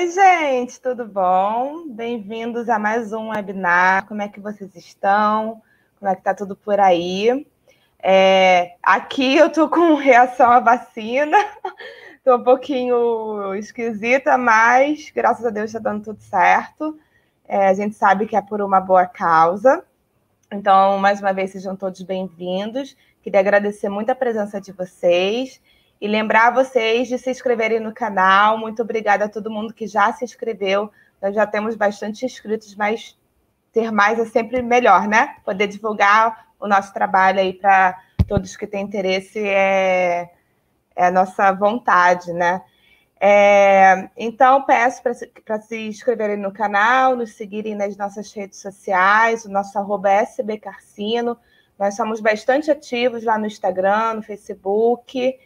Oi, gente, tudo bom? Bem-vindos a mais um webinar. Como é que vocês estão? Como é que tá tudo por aí? É, aqui eu tô com reação à vacina, tô um pouquinho esquisita, mas graças a Deus tá dando tudo certo. É, a gente sabe que é por uma boa causa. Então, mais uma vez, sejam todos bem-vindos. Queria agradecer muito a presença de vocês. E lembrar vocês de se inscreverem no canal. Muito obrigada a todo mundo que já se inscreveu. Nós já temos bastante inscritos, mas ter mais é sempre melhor, né? Poder divulgar o nosso trabalho aí para todos que têm interesse é, é a nossa vontade, né? É, então, peço para se inscreverem no canal, nos seguirem nas nossas redes sociais, o nosso arroba SBCarcino. Nós somos bastante ativos lá no Instagram, no Facebook.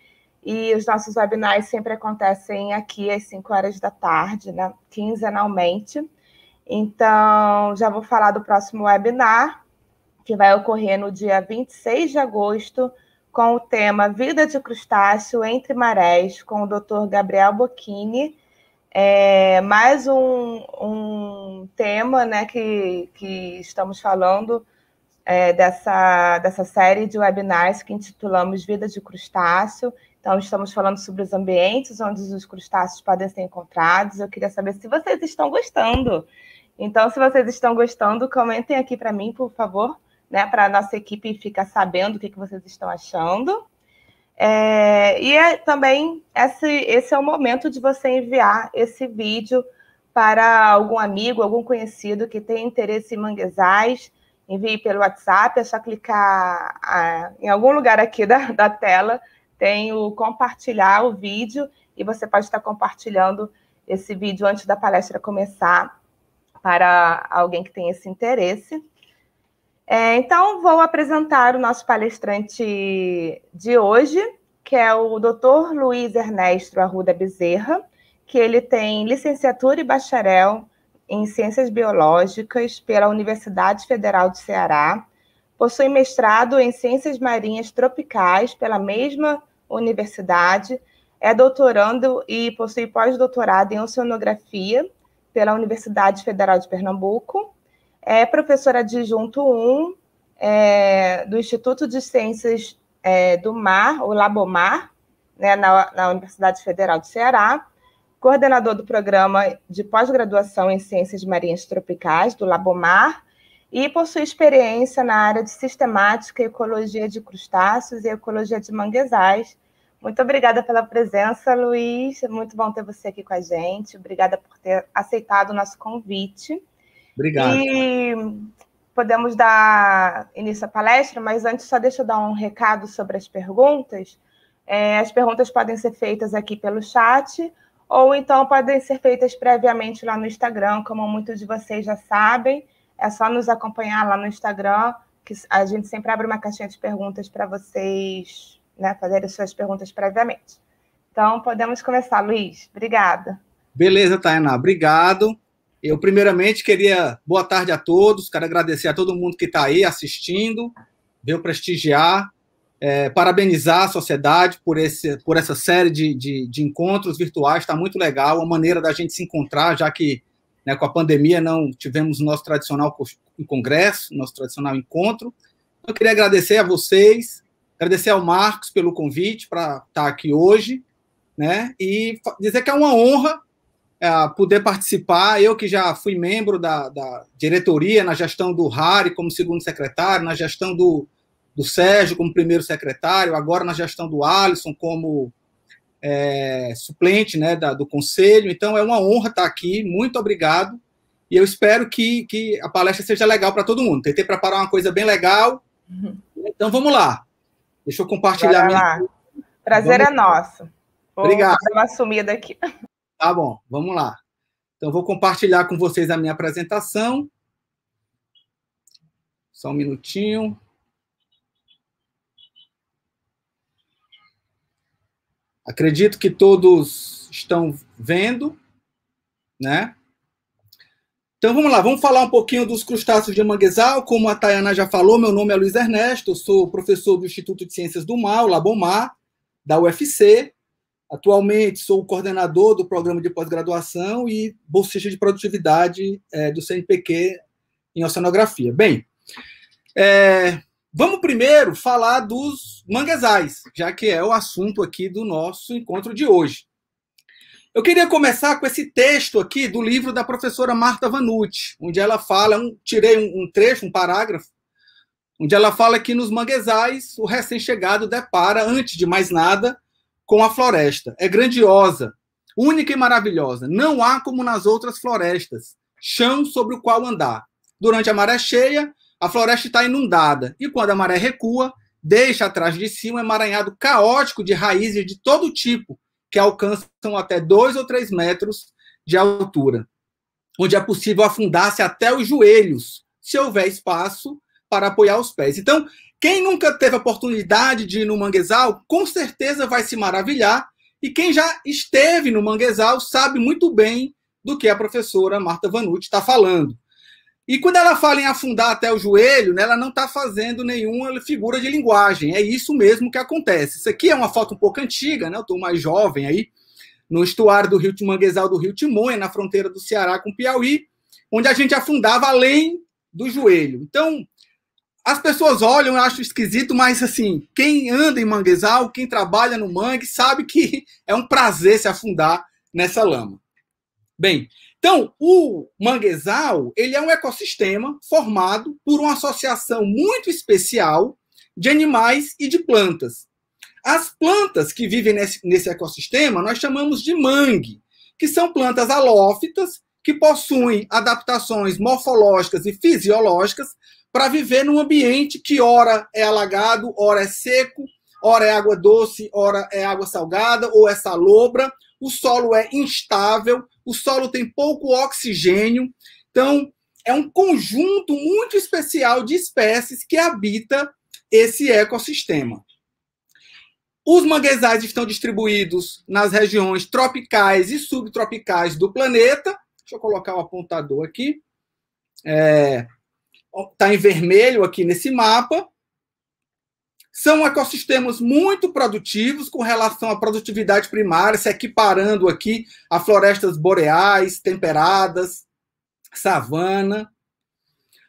E os nossos webinars sempre acontecem aqui às 5 horas da tarde, né? quinzenalmente. Então, já vou falar do próximo webinar, que vai ocorrer no dia 26 de agosto, com o tema Vida de Crustáceo entre Marés, com o Dr. Gabriel Bocchini. É, mais um, um tema né, que, que estamos falando é, dessa, dessa série de webinars que intitulamos Vida de Crustáceo. Então, estamos falando sobre os ambientes onde os crustáceos podem ser encontrados. Eu queria saber se vocês estão gostando. Então, se vocês estão gostando, comentem aqui para mim, por favor, né, para a nossa equipe ficar sabendo o que, que vocês estão achando. É, e é, também, esse, esse é o momento de você enviar esse vídeo para algum amigo, algum conhecido que tem interesse em manguezais, envie pelo WhatsApp, é só clicar a, ah, em algum lugar aqui da, da tela tem o compartilhar o vídeo e você pode estar compartilhando esse vídeo antes da palestra começar para alguém que tem esse interesse. É, então, vou apresentar o nosso palestrante de hoje, que é o Dr. Luiz Ernesto Arruda Bezerra, que ele tem licenciatura e bacharel em Ciências Biológicas pela Universidade Federal do Ceará, possui mestrado em Ciências Marinhas Tropicais pela mesma universidade, é doutorando e possui pós-doutorado em oceanografia pela Universidade Federal de Pernambuco, é professora adjunto 1 é, do Instituto de Ciências é, do Mar, o Labomar, né, na, na Universidade Federal do Ceará, coordenador do programa de pós-graduação em Ciências Marinhas Tropicais do Labomar, e possui experiência na área de sistemática, ecologia de crustáceos e ecologia de manguezais muito obrigada pela presença, Luiz. É muito bom ter você aqui com a gente. Obrigada por ter aceitado o nosso convite. Obrigado. E podemos dar início à palestra, mas antes só deixa eu dar um recado sobre as perguntas. É, as perguntas podem ser feitas aqui pelo chat ou então podem ser feitas previamente lá no Instagram, como muitos de vocês já sabem. É só nos acompanhar lá no Instagram, que a gente sempre abre uma caixinha de perguntas para vocês né, fazer as suas perguntas previamente. Então, podemos começar, Luiz. Obrigada. Beleza, Tainá. Obrigado. Eu, primeiramente, queria boa tarde a todos. Quero agradecer a todo mundo que está aí assistindo, veio prestigiar, é, parabenizar a sociedade por, esse, por essa série de, de, de encontros virtuais. Está muito legal, a maneira da gente se encontrar, já que né, com a pandemia não tivemos o nosso tradicional congresso, nosso tradicional encontro. Eu queria agradecer a vocês, Agradecer ao Marcos pelo convite para estar tá aqui hoje, né? E dizer que é uma honra é, poder participar. Eu que já fui membro da, da diretoria na gestão do Rari como segundo secretário, na gestão do, do Sérgio como primeiro secretário, agora na gestão do Alisson como é, suplente né, da, do conselho. Então é uma honra estar tá aqui. Muito obrigado. E eu espero que, que a palestra seja legal para todo mundo. Tentei preparar uma coisa bem legal. Uhum. Então vamos lá. Deixa eu compartilhar minha. Prazer é vamos... é nosso. Vou Obrigado. dar uma sumida aqui. Tá bom, vamos lá. Então, vou compartilhar com vocês a minha apresentação. Só um minutinho. Acredito que todos estão vendo, né? Então vamos lá, vamos falar um pouquinho dos crustáceos de manguezal. Como a Tayana já falou, meu nome é Luiz Ernesto, sou professor do Instituto de Ciências do Mar, Labomar, da UFC. Atualmente sou coordenador do programa de pós-graduação e bolsista de produtividade é, do CNPq em oceanografia. Bem, é, vamos primeiro falar dos manguezais, já que é o assunto aqui do nosso encontro de hoje. Eu queria começar com esse texto aqui do livro da professora Marta Vanucci, onde ela fala, um, tirei um, um trecho, um parágrafo, onde ela fala que nos manguezais o recém-chegado depara, antes de mais nada, com a floresta. É grandiosa, única e maravilhosa. Não há como nas outras florestas, chão sobre o qual andar. Durante a maré cheia, a floresta está inundada, e quando a maré recua, deixa atrás de si um emaranhado caótico de raízes de todo tipo, que alcançam até 2 ou 3 metros de altura, onde é possível afundar-se até os joelhos, se houver espaço para apoiar os pés. Então, quem nunca teve a oportunidade de ir no manguezal, com certeza vai se maravilhar, e quem já esteve no manguezal sabe muito bem do que a professora Marta Vanucci está falando. E quando ela fala em afundar até o joelho, né, ela não está fazendo nenhuma figura de linguagem. É isso mesmo que acontece. Isso aqui é uma foto um pouco antiga, né? Eu estou mais jovem aí, no estuário do rio Manguezal do Rio Timonha, na fronteira do Ceará com o Piauí, onde a gente afundava além do joelho. Então, as pessoas olham, eu acho esquisito, mas assim, quem anda em manguezal, quem trabalha no mangue, sabe que é um prazer se afundar nessa lama. Bem, então, o manguezal, ele é um ecossistema formado por uma associação muito especial de animais e de plantas. As plantas que vivem nesse, nesse ecossistema nós chamamos de mangue, que são plantas halófitas que possuem adaptações morfológicas e fisiológicas para viver num ambiente que ora é alagado, ora é seco, ora é água doce, ora é água salgada ou é salobra, o solo é instável, o solo tem pouco oxigênio. Então, é um conjunto muito especial de espécies que habita esse ecossistema. Os manguezais estão distribuídos nas regiões tropicais e subtropicais do planeta. Deixa eu colocar o apontador aqui. Está é, tá em vermelho aqui nesse mapa. São ecossistemas muito produtivos com relação à produtividade primária, se equiparando aqui a florestas boreais, temperadas, savana.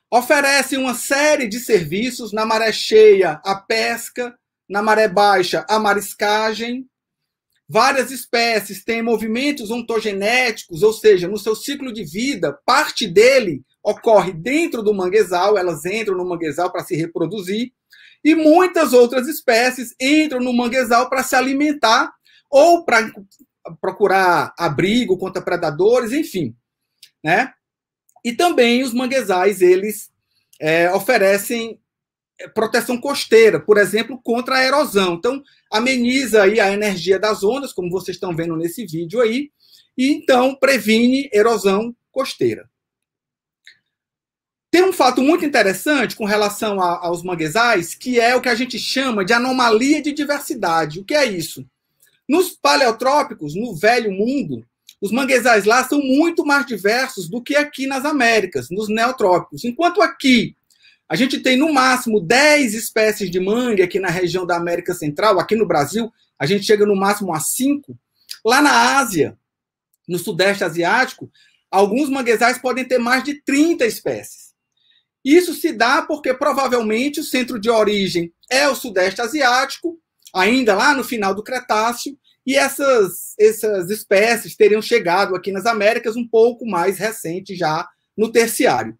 Oferecem uma série de serviços na maré cheia, a pesca, na maré baixa, a mariscagem. Várias espécies têm movimentos ontogenéticos, ou seja, no seu ciclo de vida, parte dele ocorre dentro do manguezal, elas entram no manguezal para se reproduzir. E muitas outras espécies entram no manguezal para se alimentar ou para procurar abrigo contra predadores, enfim, né? E também os manguezais, eles é, oferecem é, proteção costeira, por exemplo, contra a erosão. Então, ameniza aí a energia das ondas, como vocês estão vendo nesse vídeo aí, e então previne erosão costeira. Tem um fato muito interessante com relação a, aos manguezais, que é o que a gente chama de anomalia de diversidade. O que é isso? Nos paleotrópicos, no velho mundo, os manguezais lá são muito mais diversos do que aqui nas Américas, nos neotrópicos. Enquanto aqui a gente tem no máximo 10 espécies de mangue aqui na região da América Central, aqui no Brasil, a gente chega no máximo a 5. Lá na Ásia, no Sudeste Asiático, alguns manguezais podem ter mais de 30 espécies. Isso se dá porque provavelmente o centro de origem é o Sudeste Asiático, ainda lá no final do Cretáceo, e essas, essas espécies teriam chegado aqui nas Américas um pouco mais recente, já no Terciário.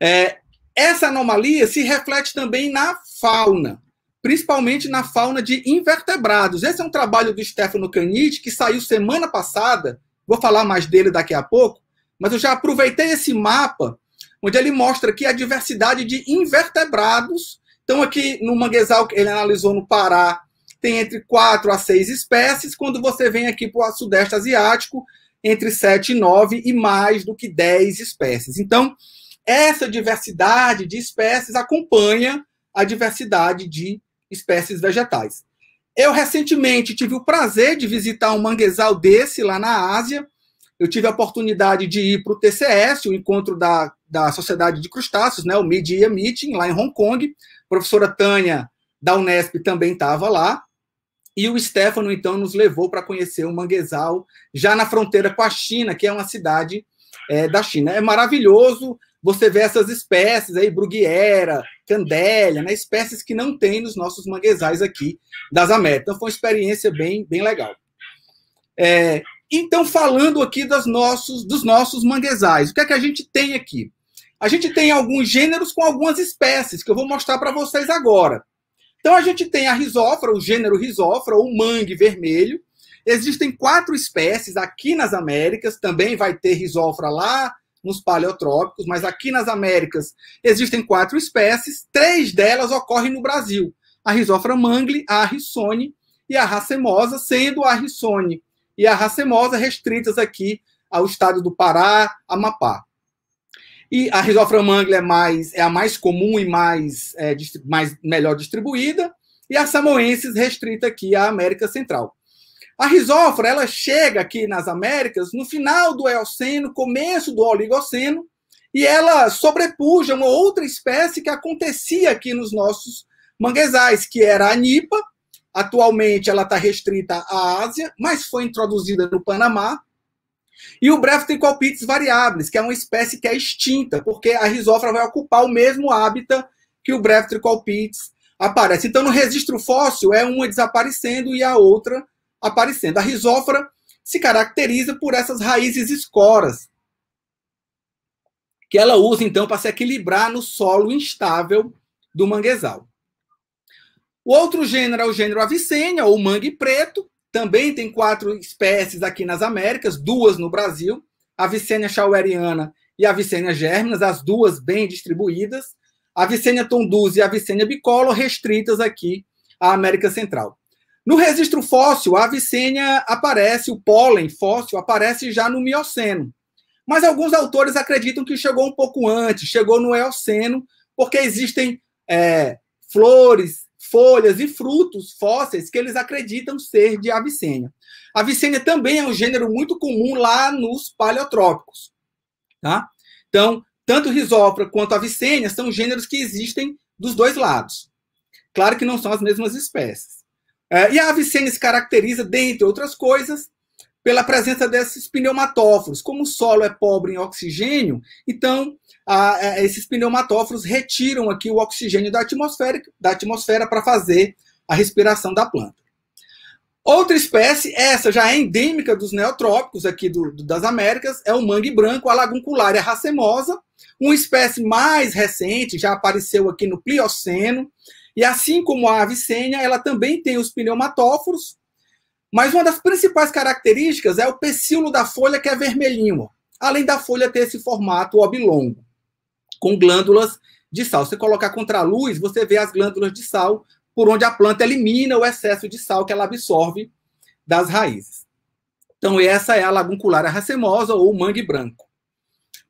É, essa anomalia se reflete também na fauna, principalmente na fauna de invertebrados. Esse é um trabalho do Stefano Canite, que saiu semana passada, vou falar mais dele daqui a pouco, mas eu já aproveitei esse mapa onde ele mostra que a diversidade de invertebrados. Então, aqui no manguezal que ele analisou no Pará, tem entre quatro a seis espécies. Quando você vem aqui para o Sudeste Asiático, entre sete e nove e mais do que dez espécies. Então, essa diversidade de espécies acompanha a diversidade de espécies vegetais. Eu recentemente tive o prazer de visitar um manguezal desse lá na Ásia, eu tive a oportunidade de ir para o TCS, o encontro da, da Sociedade de Crustáceos, né, o Media Meeting, lá em Hong Kong. A professora Tânia da Unesp também estava lá. E o Stefano, então, nos levou para conhecer o manguezal, já na fronteira com a China, que é uma cidade é, da China. É maravilhoso você ver essas espécies aí, bruguiera, candélia, né, espécies que não tem nos nossos manguezais aqui das Américas. Então, foi uma experiência bem, bem legal. É, então, falando aqui dos nossos, dos nossos manguezais, o que é que a gente tem aqui? A gente tem alguns gêneros com algumas espécies, que eu vou mostrar para vocês agora. Então, a gente tem a risófora, o gênero risófora, ou mangue vermelho. Existem quatro espécies aqui nas Américas, também vai ter risófora lá nos paleotrópicos, mas aqui nas Américas existem quatro espécies, três delas ocorrem no Brasil. A risófora mangle, a rissone e a racemosa, sendo a rissone e a racemosa, restritas aqui ao estado do Pará, Amapá. E a risofra mangla é, mais, é a mais comum e mais, é, mais melhor distribuída, e a samoensis restrita aqui à América Central. A risófora ela chega aqui nas Américas no final do Eoceno, começo do Oligoceno, e ela sobrepuja uma outra espécie que acontecia aqui nos nossos manguezais, que era a nipa, Atualmente ela está restrita à Ásia, mas foi introduzida no Panamá. E o colpites variáveis, que é uma espécie que é extinta, porque a risofra vai ocupar o mesmo hábitat que o Breftencopites aparece. Então, no registro fóssil, é uma desaparecendo e a outra aparecendo. A risofra se caracteriza por essas raízes escoras, que ela usa, então, para se equilibrar no solo instável do manguezal. O outro gênero é o gênero Avicênia, ou mangue preto. Também tem quatro espécies aqui nas Américas, duas no Brasil. Avicênia schaueriana e Avicênia germinas, as duas bem distribuídas. Avicênia tonduz e Avicênia bicolor, restritas aqui à América Central. No registro fóssil, a Avicênia aparece, o pólen fóssil aparece já no Mioceno. Mas alguns autores acreditam que chegou um pouco antes, chegou no Eoceno, porque existem é, flores folhas e frutos fósseis que eles acreditam ser de Avicênia. A Avicênia também é um gênero muito comum lá nos paleotrópicos. Tá? Então, tanto risófora quanto Avicênia são gêneros que existem dos dois lados. Claro que não são as mesmas espécies. É, e a Avicênia se caracteriza, dentre outras coisas, pela presença desses pneumatóforos. Como o solo é pobre em oxigênio, então é, esses pneumatóforos retiram aqui o oxigênio da atmosfera, da atmosfera para fazer a respiração da planta. Outra espécie, essa já é endêmica dos neotrópicos aqui do, do, das Américas, é o mangue branco, a laguncularia racemosa, uma espécie mais recente, já apareceu aqui no Plioceno, e assim como a avicênia, ela também tem os pneumatóforos, mas uma das principais características é o pecíolo da folha que é vermelhinho, além da folha ter esse formato oblongo com glândulas de sal. Você colocar contra a luz, você vê as glândulas de sal por onde a planta elimina o excesso de sal que ela absorve das raízes. Então, essa é a lagunculara racemosa ou mangue branco.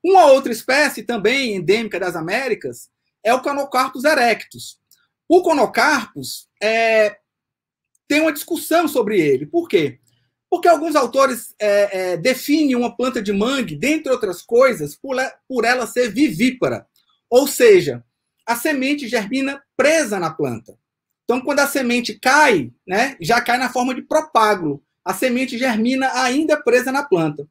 Uma outra espécie também endêmica das Américas é o Conocarpus erectus. O Conocarpus é, tem uma discussão sobre ele. Por quê? Porque alguns autores é, é, definem uma planta de mangue, dentre outras coisas, por, por ela ser vivípara, ou seja, a semente germina presa na planta. Então, quando a semente cai, né, já cai na forma de propágulo. A semente germina ainda é presa na planta.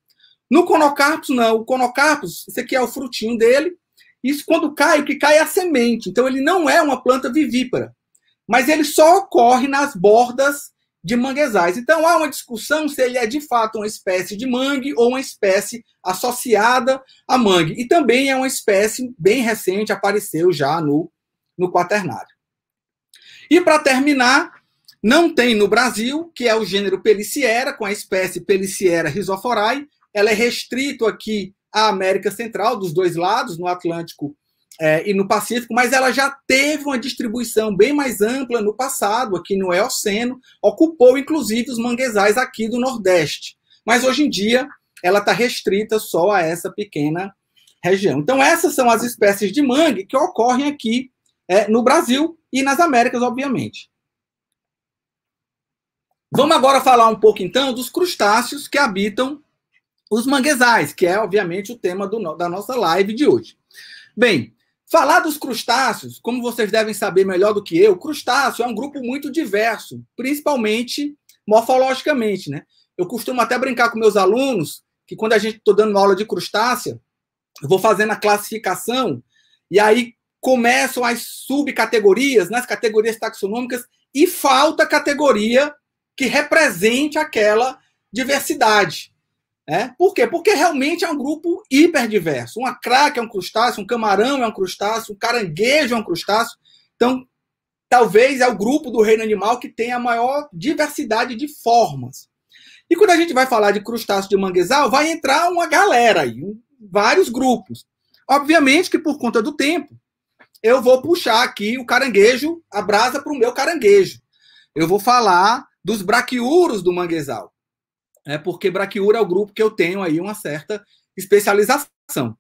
No conocarpus, não. O conocarpus, esse aqui é o frutinho dele. Isso, quando cai, o que cai é a semente. Então, ele não é uma planta vivípara. Mas ele só ocorre nas bordas de manguezais. Então há uma discussão se ele é de fato uma espécie de mangue ou uma espécie associada a mangue. E também é uma espécie bem recente, apareceu já no, no quaternário. E para terminar, não tem no Brasil, que é o gênero Peliciera, com a espécie Peliciera rhizoforae. Ela é restrito aqui à América Central, dos dois lados, no Atlântico é, e no Pacífico, mas ela já teve uma distribuição bem mais ampla no passado, aqui no Eoceno, ocupou inclusive os manguezais aqui do Nordeste. Mas hoje em dia ela está restrita só a essa pequena região. Então, essas são as espécies de mangue que ocorrem aqui é, no Brasil e nas Américas, obviamente. Vamos agora falar um pouco, então, dos crustáceos que habitam os manguezais, que é, obviamente, o tema do, da nossa live de hoje. Bem, Falar dos crustáceos, como vocês devem saber melhor do que eu, crustáceo é um grupo muito diverso, principalmente morfologicamente, né? Eu costumo até brincar com meus alunos que quando a gente estou tá dando uma aula de crustácea, eu vou fazendo a classificação e aí começam as subcategorias, nas categorias taxonômicas e falta categoria que represente aquela diversidade. É? Por quê? Porque realmente é um grupo hiperdiverso. Uma craque é um crustáceo, um camarão é um crustáceo, um caranguejo é um crustáceo. Então, talvez é o grupo do reino animal que tem a maior diversidade de formas. E quando a gente vai falar de crustáceo de manguezal, vai entrar uma galera aí, vários grupos. Obviamente que por conta do tempo, eu vou puxar aqui o caranguejo, a brasa para o meu caranguejo. Eu vou falar dos braquiuros do manguezal né, porque braquiura é o grupo que eu tenho aí uma certa especialização.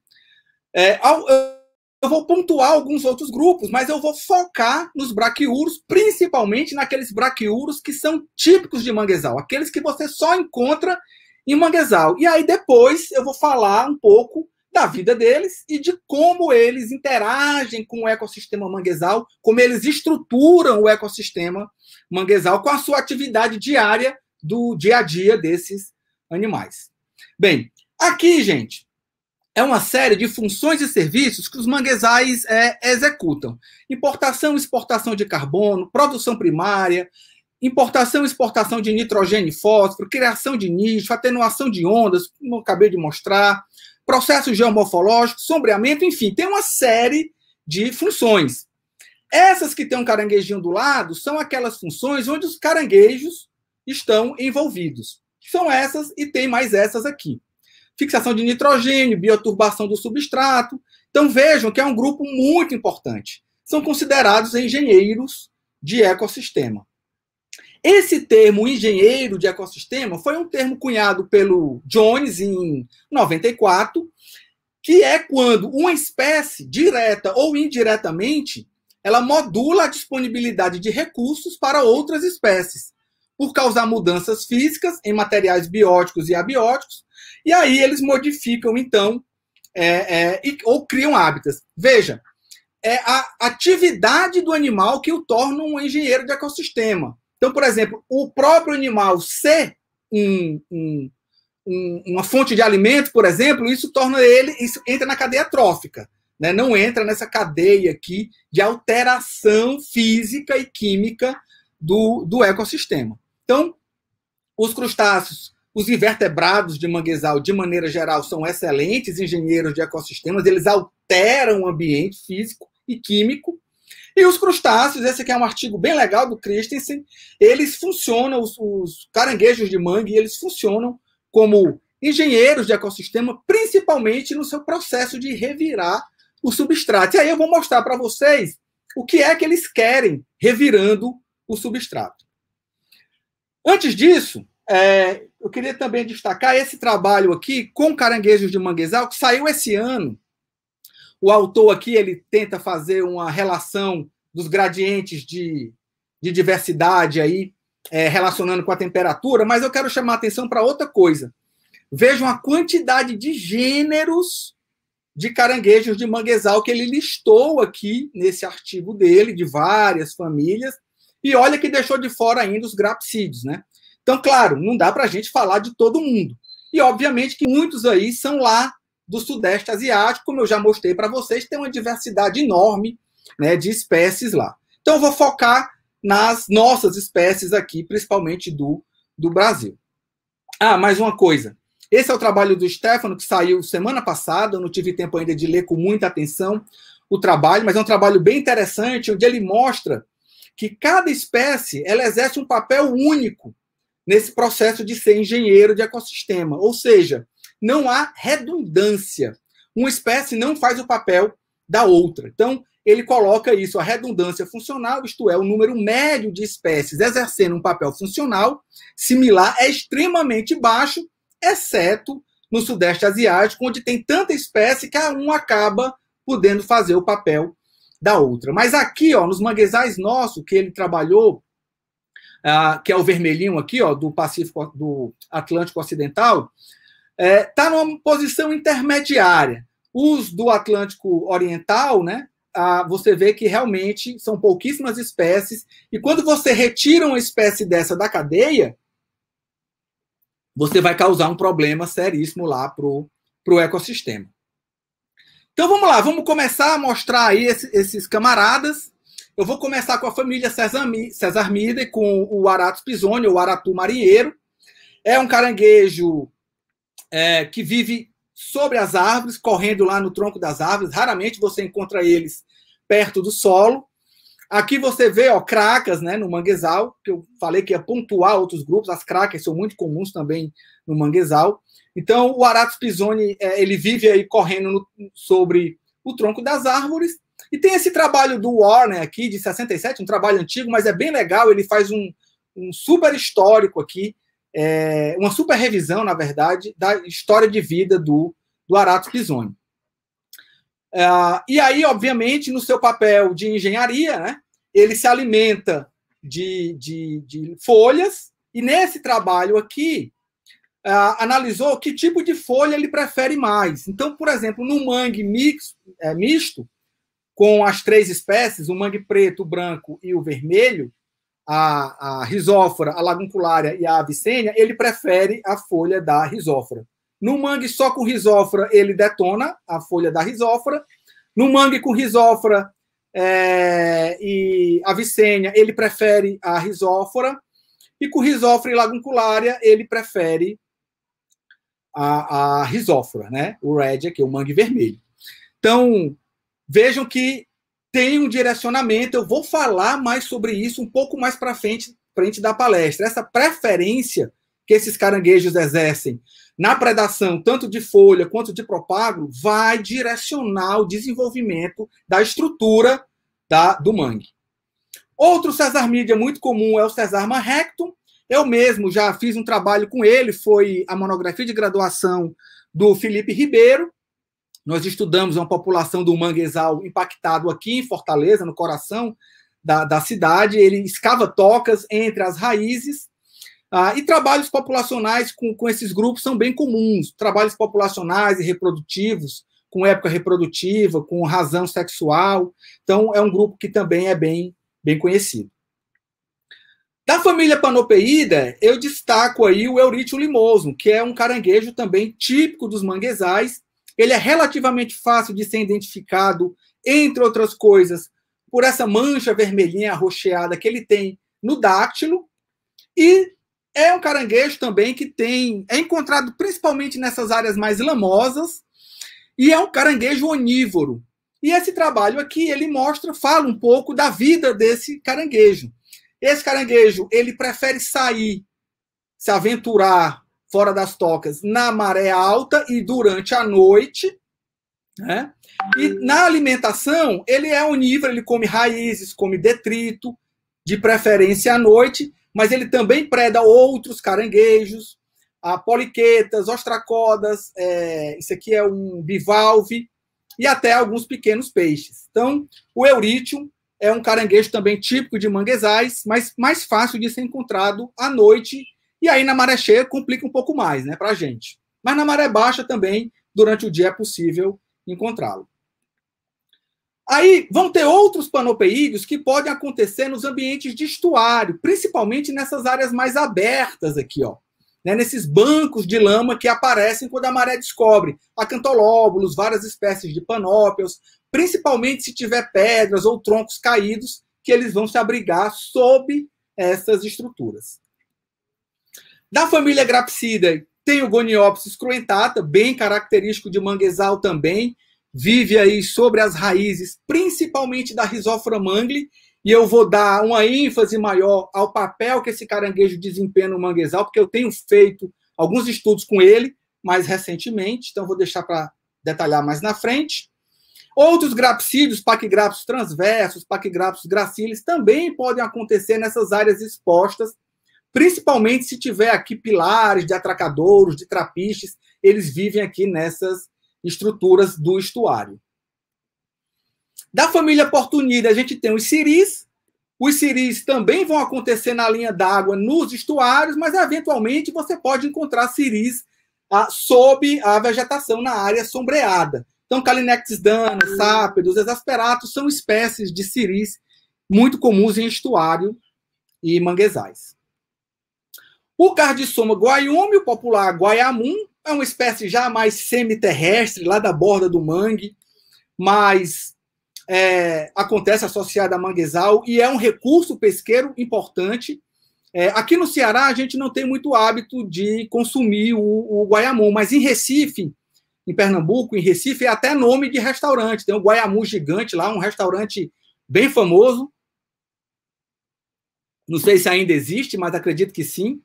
É, eu vou pontuar alguns outros grupos, mas eu vou focar nos braquiuros, principalmente naqueles braquiuros que são típicos de manguezal, aqueles que você só encontra em manguezal. E aí depois eu vou falar um pouco da vida deles e de como eles interagem com o ecossistema manguezal, como eles estruturam o ecossistema manguezal com a sua atividade diária do dia a dia desses animais. Bem, aqui, gente, é uma série de funções e serviços que os manguezais é, executam: importação e exportação de carbono, produção primária, importação e exportação de nitrogênio e fósforo, criação de nicho, atenuação de ondas, como acabei de mostrar, processo geomorfológico, sombreamento, enfim, tem uma série de funções. Essas que tem um caranguejinho do lado são aquelas funções onde os caranguejos estão envolvidos. São essas e tem mais essas aqui. Fixação de nitrogênio, bioturbação do substrato. Então vejam que é um grupo muito importante. São considerados engenheiros de ecossistema. Esse termo engenheiro de ecossistema foi um termo cunhado pelo Jones em 94, que é quando uma espécie, direta ou indiretamente, ela modula a disponibilidade de recursos para outras espécies, por causar mudanças físicas em materiais bióticos e abióticos, e aí eles modificam, então, é, é, e, ou criam hábitos Veja, é a atividade do animal que o torna um engenheiro de ecossistema. Então, por exemplo, o próprio animal ser um, um, um, uma fonte de alimento, por exemplo, isso torna ele, isso entra na cadeia trófica. Né? Não entra nessa cadeia aqui de alteração física e química do, do ecossistema. Então, os crustáceos, os invertebrados de manguezal, de maneira geral, são excelentes engenheiros de ecossistemas, eles alteram o ambiente físico e químico. E os crustáceos, esse aqui é um artigo bem legal do Christensen, eles funcionam, os, os caranguejos de mangue, eles funcionam como engenheiros de ecossistema, principalmente no seu processo de revirar o substrato. E aí eu vou mostrar para vocês o que é que eles querem revirando o substrato. Antes disso, é, eu queria também destacar esse trabalho aqui com caranguejos de manguezal, que saiu esse ano. O autor aqui ele tenta fazer uma relação dos gradientes de, de diversidade aí, é, relacionando com a temperatura, mas eu quero chamar a atenção para outra coisa. Vejam a quantidade de gêneros de caranguejos de manguezal que ele listou aqui nesse artigo dele, de várias famílias, e olha que deixou de fora ainda os grapsídeos, né? Então, claro, não dá para a gente falar de todo mundo. E, obviamente, que muitos aí são lá do Sudeste Asiático, como eu já mostrei para vocês, tem uma diversidade enorme né, de espécies lá. Então, eu vou focar nas nossas espécies aqui, principalmente do, do Brasil. Ah, mais uma coisa. Esse é o trabalho do Stefano, que saiu semana passada, eu não tive tempo ainda de ler com muita atenção o trabalho, mas é um trabalho bem interessante, onde ele mostra que cada espécie ela exerce um papel único nesse processo de ser engenheiro de ecossistema, ou seja, não há redundância. Uma espécie não faz o papel da outra. Então, ele coloca isso, a redundância funcional, isto é, o número médio de espécies exercendo um papel funcional similar é extremamente baixo, exceto no Sudeste Asiático, onde tem tanta espécie que a um acaba podendo fazer o papel da outra. Mas aqui, ó, nos manguezais nossos, que ele trabalhou, ah, que é o vermelhinho aqui, ó, do Pacífico, do Atlântico Ocidental, está é, tá numa posição intermediária. Os do Atlântico Oriental, né, você vê que realmente são pouquíssimas espécies, e quando você retira uma espécie dessa da cadeia, você vai causar um problema seríssimo lá para o ecossistema. Então vamos lá, vamos começar a mostrar aí esse, esses camaradas. Eu vou começar com a família César César Mida, com o Aratus Pisoni, ou Aratu Marinheiro. É um caranguejo é, que vive sobre as árvores, correndo lá no tronco das árvores. Raramente você encontra eles perto do solo. Aqui você vê ó, cracas né, no manguezal, que eu falei que ia pontuar outros grupos. As cracas são muito comuns também no manguezal. Então, o Aratus Pisoni, é, ele vive aí correndo no, sobre o tronco das árvores. E tem esse trabalho do Warner aqui, de 67, um trabalho antigo, mas é bem legal. Ele faz um, um super histórico aqui, é, uma super revisão, na verdade, da história de vida do, do Aratus Pisoni. É, e aí, obviamente, no seu papel de engenharia, né, ele se alimenta de, de, de folhas, e nesse trabalho aqui, ah, analisou que tipo de folha ele prefere mais. Então, por exemplo, no mangue mix, é, misto, com as três espécies, o mangue preto, o branco e o vermelho, a, a risófora, a lagunculária e a avicênia, ele prefere a folha da risófora. No mangue só com risófora, ele detona a folha da risófora. No mangue com risófora é, e avicênia, ele prefere a risófora. E com risófora e lagunculária, ele prefere a, a risófora, né? O red aqui, o mangue vermelho. Então, vejam que tem um direcionamento, eu vou falar mais sobre isso um pouco mais para frente, frente da palestra. Essa preferência que esses caranguejos exercem na predação, tanto de folha quanto de propago, vai direcionar o desenvolvimento da estrutura da, do mangue. Outro mídia muito comum é o cesar rectum, eu mesmo já fiz um trabalho com ele, foi a monografia de graduação do Felipe Ribeiro. Nós estudamos uma população do manguezal impactado aqui em Fortaleza, no coração da, da cidade. Ele escava tocas entre as raízes. Ah, e trabalhos populacionais com, com esses grupos são bem comuns. Trabalhos populacionais e reprodutivos, com época reprodutiva, com razão sexual. Então, é um grupo que também é bem, bem conhecido. Da família Panopeida, eu destaco aí o Eurítio limoso, que é um caranguejo também típico dos manguezais. Ele é relativamente fácil de ser identificado, entre outras coisas, por essa mancha vermelhinha arroxeada que ele tem no dáctilo. E é um caranguejo também que tem é encontrado principalmente nessas áreas mais lamosas e é um caranguejo onívoro. E esse trabalho aqui ele mostra, fala um pouco da vida desse caranguejo. Esse caranguejo, ele prefere sair, se aventurar fora das tocas na maré alta e durante a noite, né? E na alimentação, ele é onívoro, ele come raízes, come detrito, de preferência à noite, mas ele também preda outros caranguejos, a poliquetas, ostracodas, é, isso aqui é um bivalve, e até alguns pequenos peixes. Então, o eurítio é um caranguejo também típico de manguezais, mas mais fácil de ser encontrado à noite. E aí na maré cheia complica um pouco mais, né, para a gente. Mas na maré baixa também, durante o dia é possível encontrá-lo. Aí vão ter outros panopeídeos que podem acontecer nos ambientes de estuário, principalmente nessas áreas mais abertas aqui, ó né, nesses bancos de lama que aparecem quando a maré descobre acantolóbulos, várias espécies de panópios, principalmente se tiver pedras ou troncos caídos, que eles vão se abrigar sob essas estruturas. Da família Grapsidae tem o Goniopsis cruentata, bem característico de manguezal também, vive aí sobre as raízes, principalmente da Rhizofra e eu vou dar uma ênfase maior ao papel que esse caranguejo desempenha no manguezal, porque eu tenho feito alguns estudos com ele mais recentemente, então vou deixar para detalhar mais na frente. Outros grapsídeos, paquigrapsos transversos, paquigrapsos gracilis, também podem acontecer nessas áreas expostas, principalmente se tiver aqui pilares de atracadouros, de trapiches, eles vivem aqui nessas estruturas do estuário. Da família portunida a gente tem os ciris. Os ciris também vão acontecer na linha d'água nos estuários, mas eventualmente você pode encontrar ciris ah, sob a vegetação na área sombreada. Então, Calinectis dana, sápidos, exasperatos são espécies de ciris muito comuns em estuário e manguezais. O cardissoma guaiúme, o popular guaiamum, é uma espécie já mais semiterrestre, lá da borda do mangue, mas é, acontece associada a manguezal e é um recurso pesqueiro importante. É, aqui no Ceará, a gente não tem muito hábito de consumir o, o guaiamum, mas em Recife, em Pernambuco, em Recife, é até nome de restaurante. Tem o um Guaiamu Gigante lá, um restaurante bem famoso. Não sei se ainda existe, mas acredito que sim.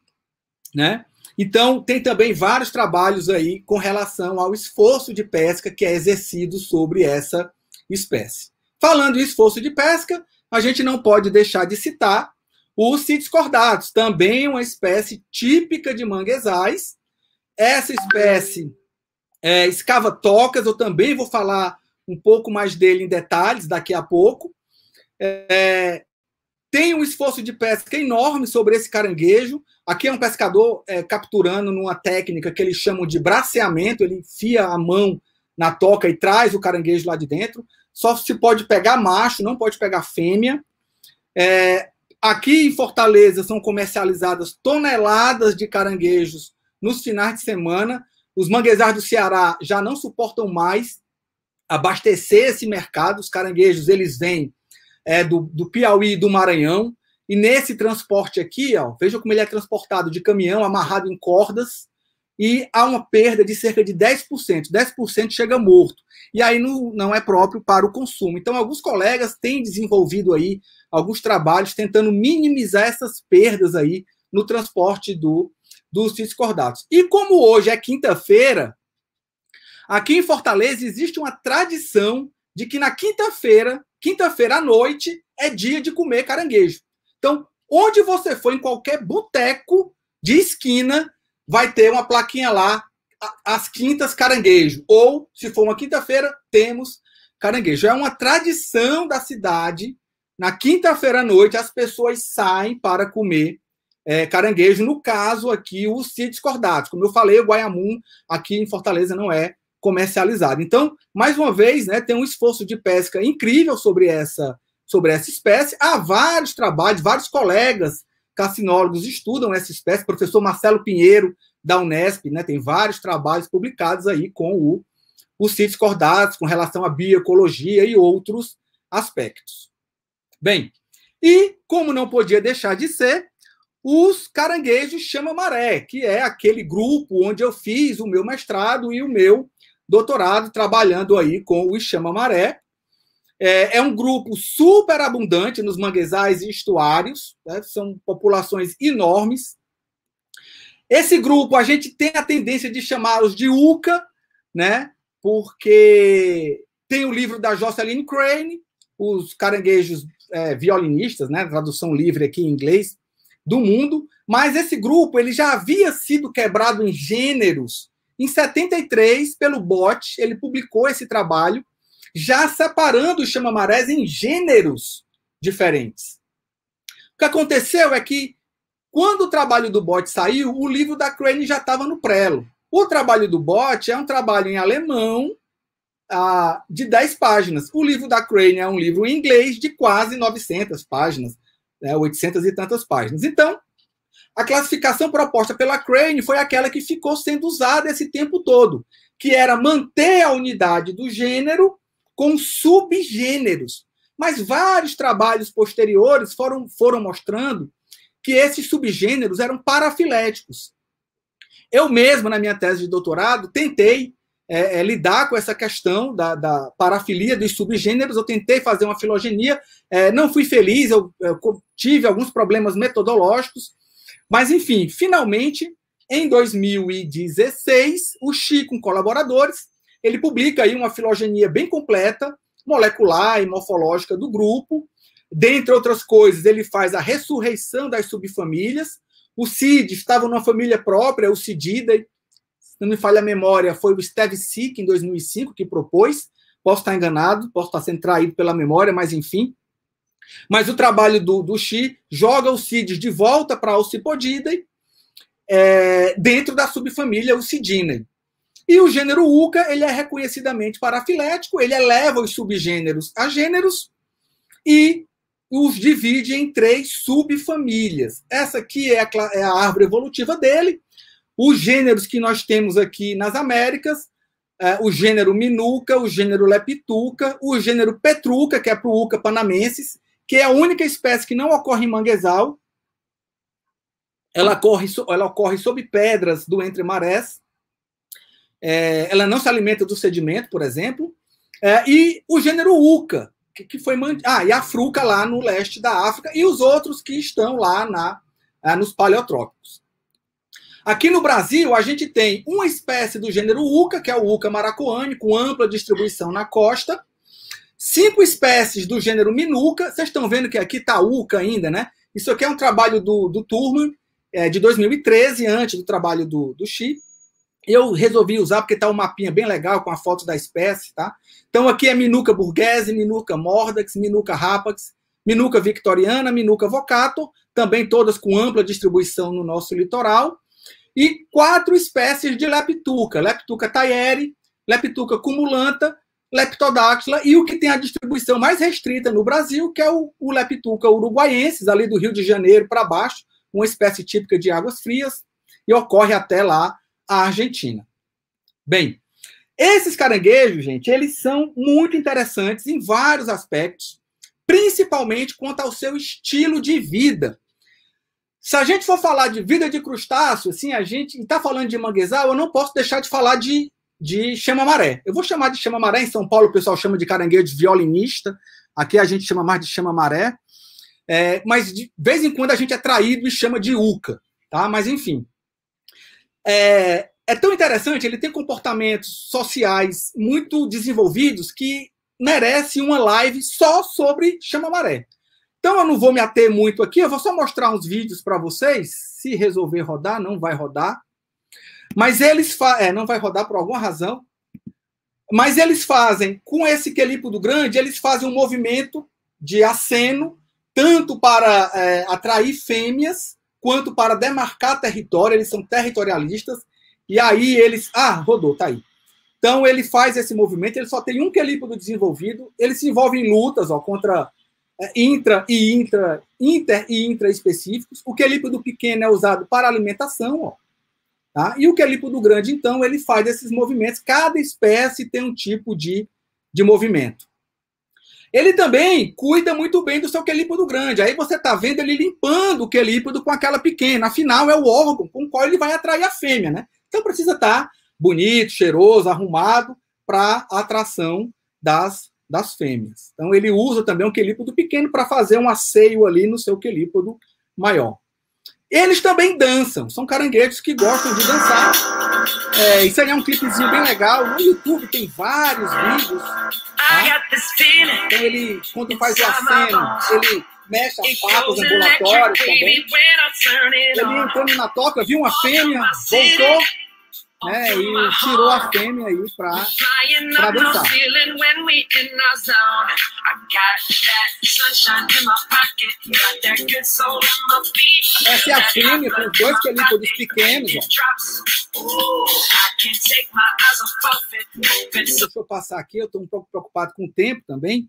Né? Então, tem também vários trabalhos aí com relação ao esforço de pesca que é exercido sobre essa espécie. Falando em esforço de pesca, a gente não pode deixar de citar os cidiscordatos, também uma espécie típica de manguezais. Essa espécie é, escava tocas, eu também vou falar um pouco mais dele em detalhes daqui a pouco. É, tem um esforço de pesca enorme sobre esse caranguejo. Aqui é um pescador é, capturando numa técnica que eles chamam de braceamento, ele enfia a mão na toca e traz o caranguejo lá de dentro só se pode pegar macho, não pode pegar fêmea. É, aqui em Fortaleza são comercializadas toneladas de caranguejos nos finais de semana. Os manguezais do Ceará já não suportam mais abastecer esse mercado. Os caranguejos eles vêm é, do, do Piauí e do Maranhão. E nesse transporte aqui, ó, veja como ele é transportado de caminhão, amarrado em cordas, e há uma perda de cerca de 10%. 10% chega morto. E aí não, não é próprio para o consumo. Então, alguns colegas têm desenvolvido aí alguns trabalhos tentando minimizar essas perdas aí no transporte do, dos discordados. E como hoje é quinta-feira, aqui em Fortaleza existe uma tradição de que na quinta-feira, quinta-feira à noite, é dia de comer caranguejo. Então, onde você for, em qualquer boteco de esquina, vai ter uma plaquinha lá, as quintas caranguejo. Ou, se for uma quinta-feira, temos caranguejo. É uma tradição da cidade. Na quinta-feira à noite, as pessoas saem para comer é, caranguejo. No caso aqui, os sítios cordados. Como eu falei, o Guaiamum aqui em Fortaleza não é comercializado. Então, mais uma vez, né, tem um esforço de pesca incrível sobre essa, sobre essa espécie. Há vários trabalhos, vários colegas carcinólogos estudam essa espécie, o professor Marcelo Pinheiro, da Unesp, né, tem vários trabalhos publicados aí com o, o CITES com relação à bioecologia e outros aspectos. Bem, e como não podia deixar de ser, os caranguejos chama maré, que é aquele grupo onde eu fiz o meu mestrado e o meu doutorado, trabalhando aí com o chama maré, é, é um grupo super abundante nos manguezais e estuários, né? são populações enormes. Esse grupo a gente tem a tendência de chamá-los de UCA, né? porque tem o livro da Jocelyn Crane, Os Caranguejos é, Violinistas, né? tradução livre aqui em inglês, do mundo, mas esse grupo ele já havia sido quebrado em gêneros. Em 73, pelo Bott. ele publicou esse trabalho já separando o chamamarés em gêneros diferentes. O que aconteceu é que, quando o trabalho do Bot saiu, o livro da Crane já estava no prelo. O trabalho do Bot é um trabalho em alemão ah, de 10 páginas. O livro da Crane é um livro em inglês de quase 900 páginas, né, 800 e tantas páginas. Então, a classificação proposta pela Crane foi aquela que ficou sendo usada esse tempo todo, que era manter a unidade do gênero com subgêneros. Mas vários trabalhos posteriores foram, foram mostrando que esses subgêneros eram parafiléticos. Eu mesmo, na minha tese de doutorado, tentei é, é, lidar com essa questão da, da, parafilia dos subgêneros. Eu tentei fazer uma filogenia, é, não fui feliz, eu, eu, tive alguns problemas metodológicos, mas enfim, finalmente, em 2016, o Chico com colaboradores ele publica aí uma filogenia bem completa, molecular e morfológica do grupo. Dentre outras coisas, ele faz a ressurreição das subfamílias. O Cid estava numa família própria, o Cididae, se não me falha a memória, foi o Steve Sick, em 2005, que propôs. Posso estar enganado, posso estar sendo traído pela memória, mas enfim. Mas o trabalho do, do Xi joga o Cid de volta para o Cipodidae, é, dentro da subfamília Ucidinae. E o gênero Uca, ele é reconhecidamente parafilético, ele eleva os subgêneros a gêneros e os divide em três subfamílias. Essa aqui é a, é a árvore evolutiva dele. Os gêneros que nós temos aqui nas Américas, é, o gênero Minuca, o gênero Leptuca, o gênero Petruca, que é para o Uca panamensis, que é a única espécie que não ocorre em manguezal. Ela ocorre, ela ocorre sob pedras do entre marés é, ela não se alimenta do sedimento, por exemplo, é, e o gênero Uca, que, que foi ah, e a fruca lá no leste da África, e os outros que estão lá na, ah, nos paleotrópicos. Aqui no Brasil, a gente tem uma espécie do gênero Uca, que é o Uca maracuane, com ampla distribuição na costa. Cinco espécies do gênero Minuca. Vocês estão vendo que aqui está Uca ainda, né? Isso aqui é um trabalho do, do Turman, é, de 2013, antes do trabalho do, do Chi. Eu resolvi usar porque está um mapinha bem legal com a foto da espécie, tá? Então aqui é Minuca burguese, Minuca mordax, Minuca rapax, Minuca victoriana, Minuca vocato, também todas com ampla distribuição no nosso litoral. E quatro espécies de leptuca, Leptuca taieri, Leptuca cumulanta, Leptodactyla e o que tem a distribuição mais restrita no Brasil, que é o, o Leptuca uruguaiensis, ali do Rio de Janeiro para baixo, uma espécie típica de águas frias e ocorre até lá a Argentina. Bem, esses caranguejos, gente, eles são muito interessantes em vários aspectos, principalmente quanto ao seu estilo de vida. Se a gente for falar de vida de crustáceo, assim, a gente está falando de manguezal, eu não posso deixar de falar de, de chama-maré. Eu vou chamar de chama-maré, em São Paulo o pessoal chama de caranguejo de violinista, aqui a gente chama mais de chama-maré, é, mas de vez em quando a gente é traído e chama de uca, tá? Mas enfim, é, é tão interessante, ele tem comportamentos sociais muito desenvolvidos que merece uma live só sobre chamamaré. Então eu não vou me ater muito aqui, eu vou só mostrar uns vídeos para vocês. Se resolver rodar, não vai rodar. Mas eles fazem. é, não vai rodar por alguma razão. Mas eles fazem, com esse Quelipo do Grande, eles fazem um movimento de aceno, tanto para é, atrair fêmeas, quanto para demarcar território, eles são territorialistas, e aí eles. Ah, rodou, tá aí. Então ele faz esse movimento, ele só tem um quelípodo desenvolvido, ele se envolve em lutas ó, contra é, intra e intra, inter e intra específicos. O quelípodo pequeno é usado para alimentação, ó, tá? e o quelípodo grande, então, ele faz esses movimentos. Cada espécie tem um tipo de, de movimento. Ele também cuida muito bem do seu quelípodo grande. Aí você está vendo ele limpando o quelípodo com aquela pequena. Afinal, é o órgão com o qual ele vai atrair a fêmea, né? Então precisa estar tá bonito, cheiroso, arrumado para a atração das, das fêmeas. Então ele usa também um quelípodo pequeno para fazer um asseio ali no seu quelípodo maior. Eles também dançam, são caranguejos que gostam de dançar. É, isso aí é um clipezinho bem legal. No YouTube tem vários vídeos. Tá? Então ele, quando faz o aceno, ele mexe as patas ambulatórias também. Ele entrando na toca, viu uma fêmea, voltou, né? E tirou a fêmea aí pra, pra dançar. Essa é a fêmea com dois películos pequenos, ó. Deixa eu passar aqui, eu estou um pouco preocupado com o tempo também.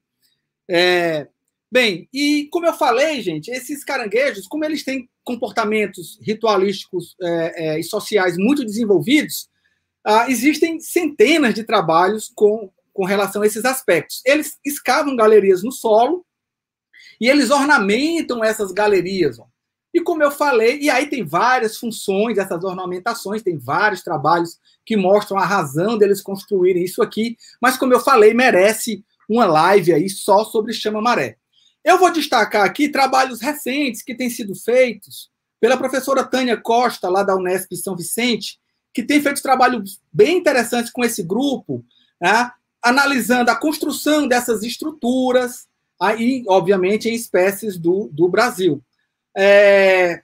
É, bem, e como eu falei, gente, esses caranguejos, como eles têm comportamentos ritualísticos é, é, e sociais muito desenvolvidos, ah, existem centenas de trabalhos com, com relação a esses aspectos. Eles escavam galerias no solo e eles ornamentam essas galerias. Ó. E como eu falei, e aí tem várias funções essas ornamentações, tem vários trabalhos que mostram a razão deles construírem isso aqui, mas como eu falei, merece uma live aí só sobre chama maré. Eu vou destacar aqui trabalhos recentes que têm sido feitos pela professora Tânia Costa, lá da Unesp São Vicente, que tem feito trabalhos bem interessantes com esse grupo, né, analisando a construção dessas estruturas, aí, obviamente, em espécies do, do Brasil. É,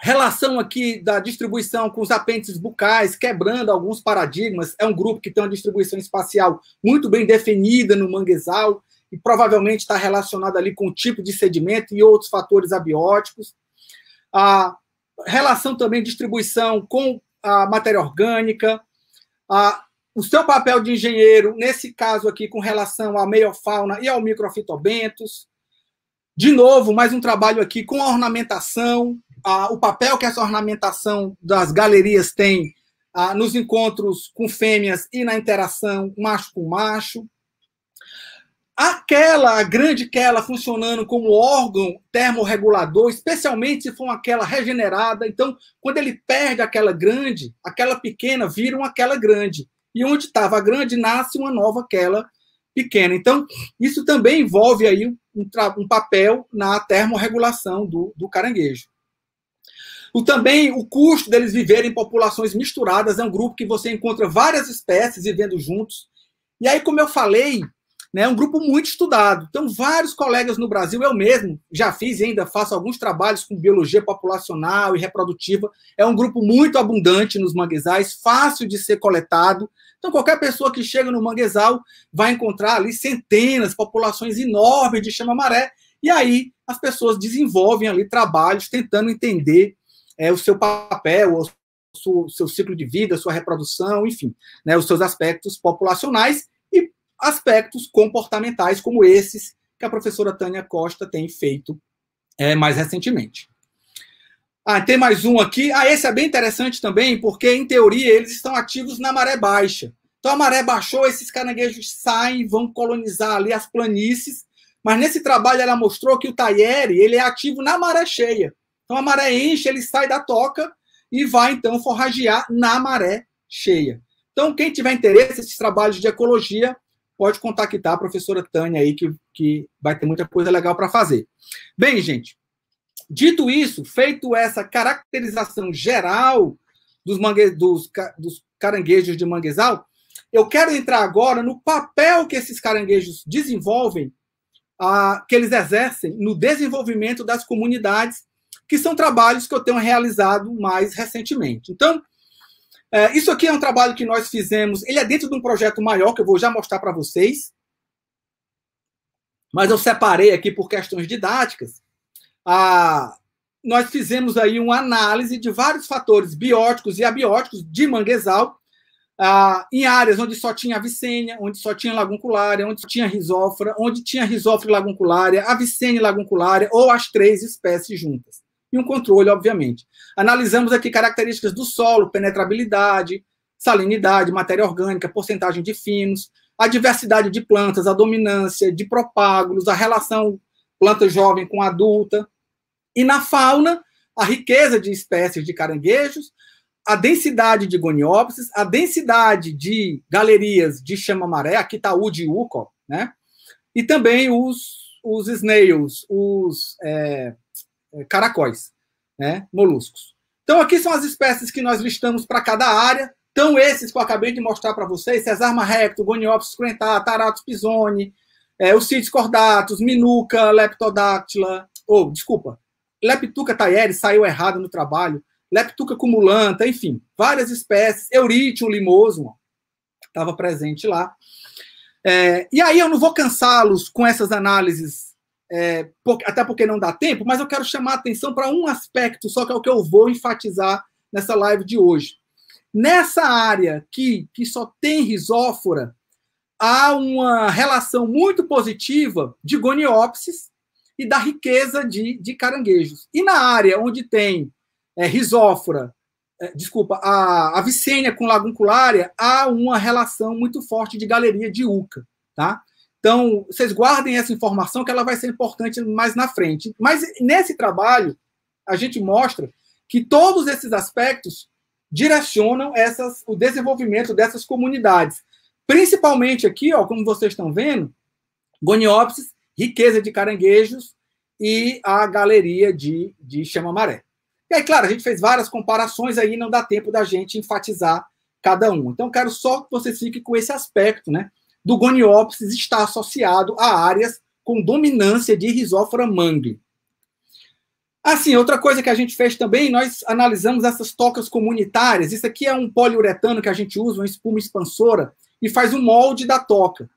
relação aqui da distribuição com os apêndices bucais, quebrando alguns paradigmas. É um grupo que tem uma distribuição espacial muito bem definida no manguezal e provavelmente está relacionado ali com o tipo de sedimento e outros fatores abióticos. A relação também distribuição com a matéria orgânica, a, o seu papel de engenheiro, nesse caso aqui, com relação à meiofauna e ao microfitobentos. De novo, mais um trabalho aqui com a ornamentação, a, o papel que essa ornamentação das galerias tem nos encontros com fêmeas e na interação macho com macho. Aquela, a grande quela funcionando como órgão termorregulador, especialmente se for uma quela regenerada. Então, quando ele perde aquela grande, aquela pequena vira uma aquela grande. E onde estava a grande, nasce uma nova quela pequena. Então, isso também envolve aí um, um papel na termorregulação do, do caranguejo. O, também o custo deles viverem em populações misturadas é um grupo que você encontra várias espécies vivendo juntos. E aí, como eu falei, né? É um grupo muito estudado. Então, vários colegas no Brasil, eu mesmo já fiz e ainda faço alguns trabalhos com biologia populacional e reprodutiva. É um grupo muito abundante nos manguezais, fácil de ser coletado. Então, qualquer pessoa que chega no manguezal vai encontrar ali centenas, populações enormes de chama-maré. E aí, as pessoas desenvolvem ali trabalhos tentando entender é, o seu papel, o seu, seu, ciclo de vida, sua reprodução, enfim, né, os seus aspectos populacionais aspectos comportamentais como esses que a professora Tânia Costa tem feito é, mais recentemente. Ah, tem mais um aqui. Ah, esse é bem interessante também, porque em teoria eles estão ativos na maré baixa. Então a maré baixou, esses caranguejos saem, vão colonizar ali as planícies. Mas nesse trabalho ela mostrou que o taiere ele é ativo na maré cheia. Então a maré enche, ele sai da toca e vai então forragear na maré cheia. Então quem tiver interesse esses trabalhos de ecologia pode contactar tá a professora Tânia aí, que, que vai ter muita coisa legal para fazer. Bem, gente, dito isso, feito essa caracterização geral dos, mangue, dos, dos caranguejos de manguezal, eu quero entrar agora no papel que esses caranguejos desenvolvem, que eles exercem no desenvolvimento das comunidades, que são trabalhos que eu tenho realizado mais recentemente. Então, é, isso aqui é um trabalho que nós fizemos. Ele é dentro de um projeto maior que eu vou já mostrar para vocês. Mas eu separei aqui por questões didáticas. Ah, nós fizemos aí uma análise de vários fatores bióticos e abióticos de manguezal ah, em áreas onde só tinha avicênia, onde só tinha lagunculária, onde tinha risófora, onde tinha risófora lagunculária, avicênia lagunculária ou as três espécies juntas. E um controle, obviamente. Analisamos aqui características do solo, penetrabilidade, salinidade, matéria orgânica, porcentagem de finos, a diversidade de plantas, a dominância de propágulos, a relação planta jovem com adulta. E na fauna, a riqueza de espécies de caranguejos, a densidade de goniópsis, a densidade de galerias de chama-maré, aqui está o de Uco, né? E também os, os snails, os é, é caracóis né, moluscos. Então, aqui são as espécies que nós listamos para cada área. Então, esses que eu acabei de mostrar para vocês, Cesarma recto, Goniopsis cruentata, Taratus pisoni, é, os cordatus, Minuca, Leptodactyla, ou, oh, desculpa, Leptuca taieri saiu errado no trabalho, Leptuca cumulanta, enfim, várias espécies, Euritium limoso, estava presente lá. É, e aí eu não vou cansá-los com essas análises é, por, até porque não dá tempo, mas eu quero chamar a atenção para um aspecto só que é o que eu vou enfatizar nessa live de hoje. Nessa área que, que só tem risófora, há uma relação muito positiva de goniopsis e da riqueza de, de caranguejos. E na área onde tem é, risófora, é, desculpa, a, a vicênia com laguncularia, há uma relação muito forte de galeria de uca, tá? Então, vocês guardem essa informação que ela vai ser importante mais na frente. Mas nesse trabalho, a gente mostra que todos esses aspectos direcionam essas, o desenvolvimento dessas comunidades. Principalmente aqui, ó, como vocês estão vendo, goniopsis, riqueza de caranguejos e a galeria de, de chama-maré. E aí, claro, a gente fez várias comparações aí, não dá tempo da gente enfatizar cada um. Então, quero só que vocês fiquem com esse aspecto, né? do goniopsis está associado a áreas com dominância de risófora mangue. Assim, outra coisa que a gente fez também, nós analisamos essas tocas comunitárias. Isso aqui é um poliuretano que a gente usa, uma espuma expansora, e faz um molde da toca.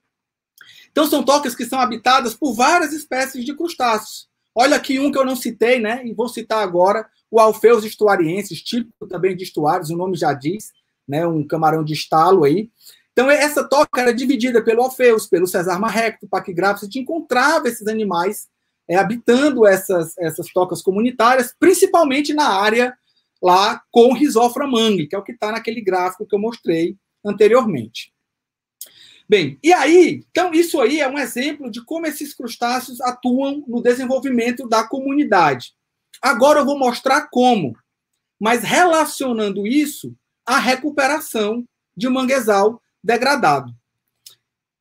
Então, são tocas que são habitadas por várias espécies de crustáceos. Olha aqui um que eu não citei, né? E vou citar agora o Alfeus estuariensis, típico também de estuários, o nome já diz, né? Um camarão de estalo aí. Então, essa toca era dividida pelo Alfeus, pelo Cesar Marreco, do Paquigrafo. Você encontrava esses animais é, habitando essas, essas tocas comunitárias, principalmente na área lá com risofra mangue, que é o que está naquele gráfico que eu mostrei anteriormente. Bem, e aí, então isso aí é um exemplo de como esses crustáceos atuam no desenvolvimento da comunidade. Agora eu vou mostrar como, mas relacionando isso à recuperação de manguezal degradado.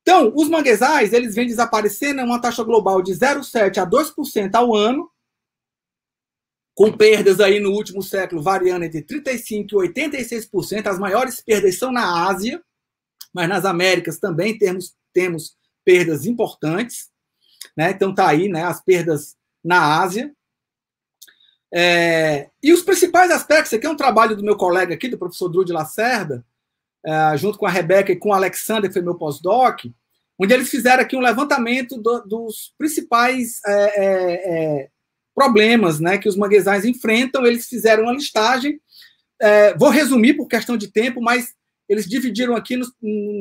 Então, os manguezais, eles vêm desaparecendo em é uma taxa global de 0,7 a 2% ao ano, com perdas aí no último século variando entre 35% e 86%. As maiores perdas são na Ásia, mas nas Américas também temos, temos perdas importantes. Né? Então, tá aí né, as perdas na Ásia. É, e os principais aspectos, aqui é um trabalho do meu colega aqui, do professor Drude Lacerda, uh, junto com a Rebeca e com o Alexander, que foi meu pós-doc, onde eles fizeram aqui um levantamento do, dos principais é, é, é, problemas né, que os manguezais enfrentam. Eles fizeram uma listagem. É, vou resumir por questão de tempo, mas eles dividiram aqui nos,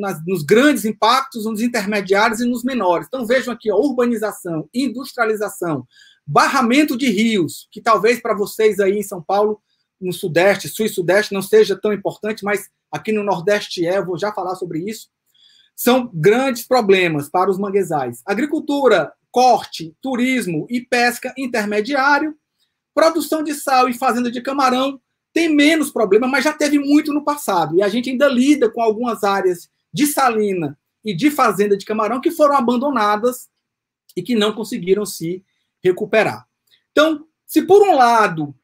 nas, nos, grandes impactos, nos intermediários e nos menores. Então vejam aqui: ó, urbanização, industrialização, barramento de rios, que talvez para vocês aí em São Paulo no Sudeste, Sul e Sudeste não seja tão importante, mas aqui no Nordeste é, vou já falar sobre isso, são grandes problemas para os manguezais. Agricultura, corte, turismo e pesca intermediário, produção de sal e fazenda de camarão tem menos problema, mas já teve muito no passado. E a gente ainda lida com algumas áreas de salina e de fazenda de camarão que foram abandonadas e que não conseguiram se recuperar. Então, se por um lado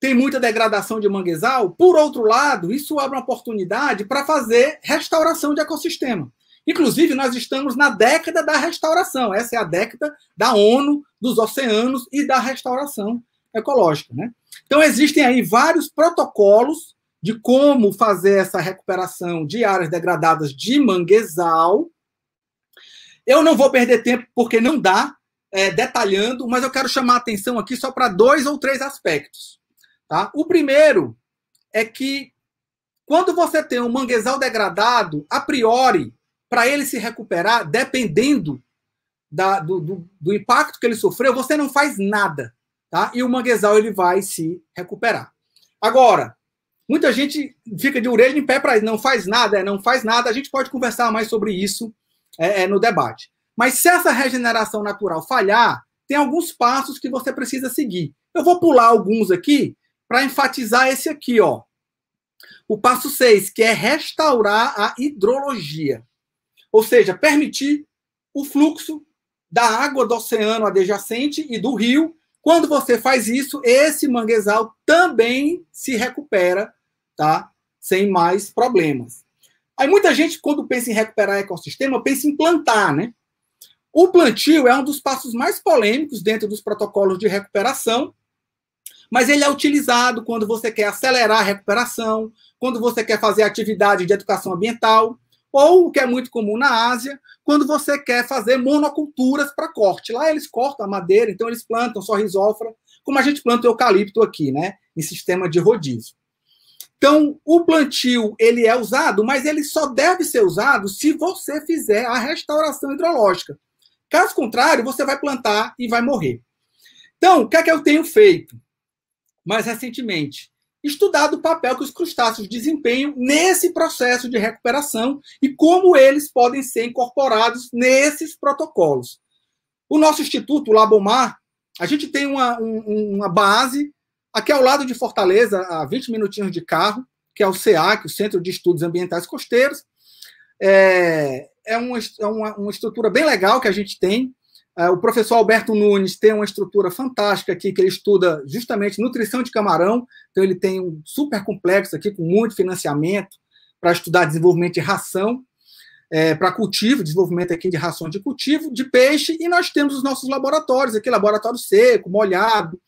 tem muita degradação de manguezal, por outro lado, isso abre uma oportunidade para fazer restauração de ecossistema. Inclusive, nós estamos na década da restauração. Essa é a década da ONU, dos oceanos e da restauração ecológica. Né? Então, existem aí vários protocolos de como fazer essa recuperação de áreas degradadas de manguezal. Eu não vou perder tempo, porque não dá, é, detalhando, mas eu quero chamar a atenção aqui só para dois ou três aspectos. Tá? O primeiro é que quando você tem um manguezal degradado, a priori, para ele se recuperar, dependendo da, do, do, do, impacto que ele sofreu, você não faz nada, tá? E o manguezal ele vai se recuperar. Agora, muita gente fica de orelha em pé para não faz nada, é, não faz nada. A gente pode conversar mais sobre isso é, é, no debate. Mas se essa regeneração natural falhar, tem alguns passos que você precisa seguir. Eu vou pular alguns aqui para enfatizar esse aqui, ó. O passo 6, que é restaurar a hidrologia, ou seja, permitir o fluxo da água do oceano adjacente e do rio. Quando você faz isso, esse manguezal também se recupera, tá? Sem mais problemas. Aí muita gente, quando pensa em recuperar ecossistema, pensa em plantar, né? O plantio é um dos passos mais polêmicos dentro dos protocolos de recuperação, mas ele é utilizado quando você quer acelerar a recuperação, quando você quer fazer atividade de educação ambiental, ou o que é muito comum na Ásia, quando você quer fazer monoculturas para corte. Lá eles cortam a madeira, então eles plantam só risófora, como a gente planta o eucalipto aqui, né, em sistema de rodízio. Então, o plantio ele é usado, mas ele só deve ser usado se você fizer a restauração hidrológica. Caso contrário, você vai plantar e vai morrer. Então, o que é que eu tenho feito? mais recentemente, estudado o papel que os crustáceos desempenham nesse processo de recuperação e como eles podem ser incorporados nesses protocolos. O nosso instituto, o Labomar, a gente tem uma, um, uma base aqui ao lado de Fortaleza, a 20 minutinhos de carro, que é o SEAC, é o Centro de Estudos Ambientais Costeiros. É, é, uma, é uma, uma estrutura bem legal que a gente tem, é, o professor Alberto Nunes tem uma estrutura fantástica aqui, que ele estuda justamente nutrição de camarão. Então, ele tem um super complexo aqui, com muito financiamento, para estudar desenvolvimento de ração, é, para cultivo, desenvolvimento aqui de ração de cultivo, de peixe. E nós temos os nossos laboratórios aqui, laboratório seco, molhado.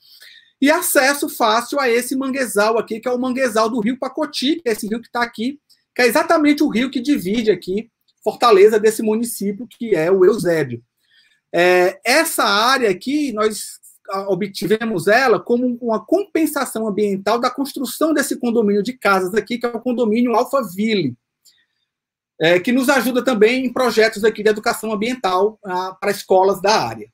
E acesso fácil a esse manguezal aqui, que é o manguezal do rio Pacoti, que é esse rio que está aqui, que é exatamente o rio que divide aqui Fortaleza desse município, que é o Eusébio. É, essa área aqui, nós obtivemos ela como uma compensação ambiental da construção desse condomínio de casas aqui, que é o condomínio Alphaville, é, que nos ajuda também em projetos aqui de educação ambiental para escolas da área.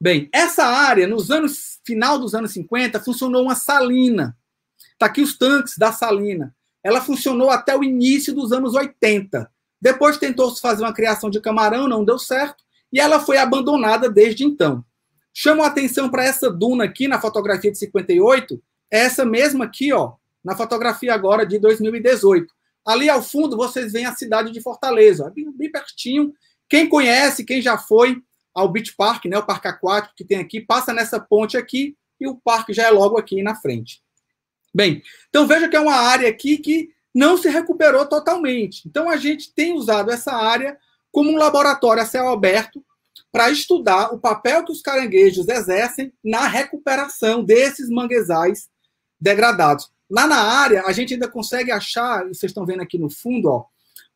Bem, essa área, nos anos final dos anos 50, funcionou uma salina. Está aqui os tanques da salina. Ela funcionou até o início dos anos 80. Depois tentou-se fazer uma criação de camarão, não deu certo e ela foi abandonada desde então. Chamo a atenção para essa duna aqui na fotografia de 58, é essa mesma aqui, ó, na fotografia agora de 2018. Ali ao fundo vocês veem a cidade de Fortaleza, bem, bem pertinho. Quem conhece, quem já foi ao Beach Park, né, o parque aquático que tem aqui, passa nessa ponte aqui e o parque já é logo aqui na frente. Bem, então veja que é uma área aqui que não se recuperou totalmente. Então a gente tem usado essa área como um laboratório a céu aberto para estudar o papel que os caranguejos exercem na recuperação desses manguezais degradados. Lá na área, a gente ainda consegue achar, vocês estão vendo aqui no fundo, ó,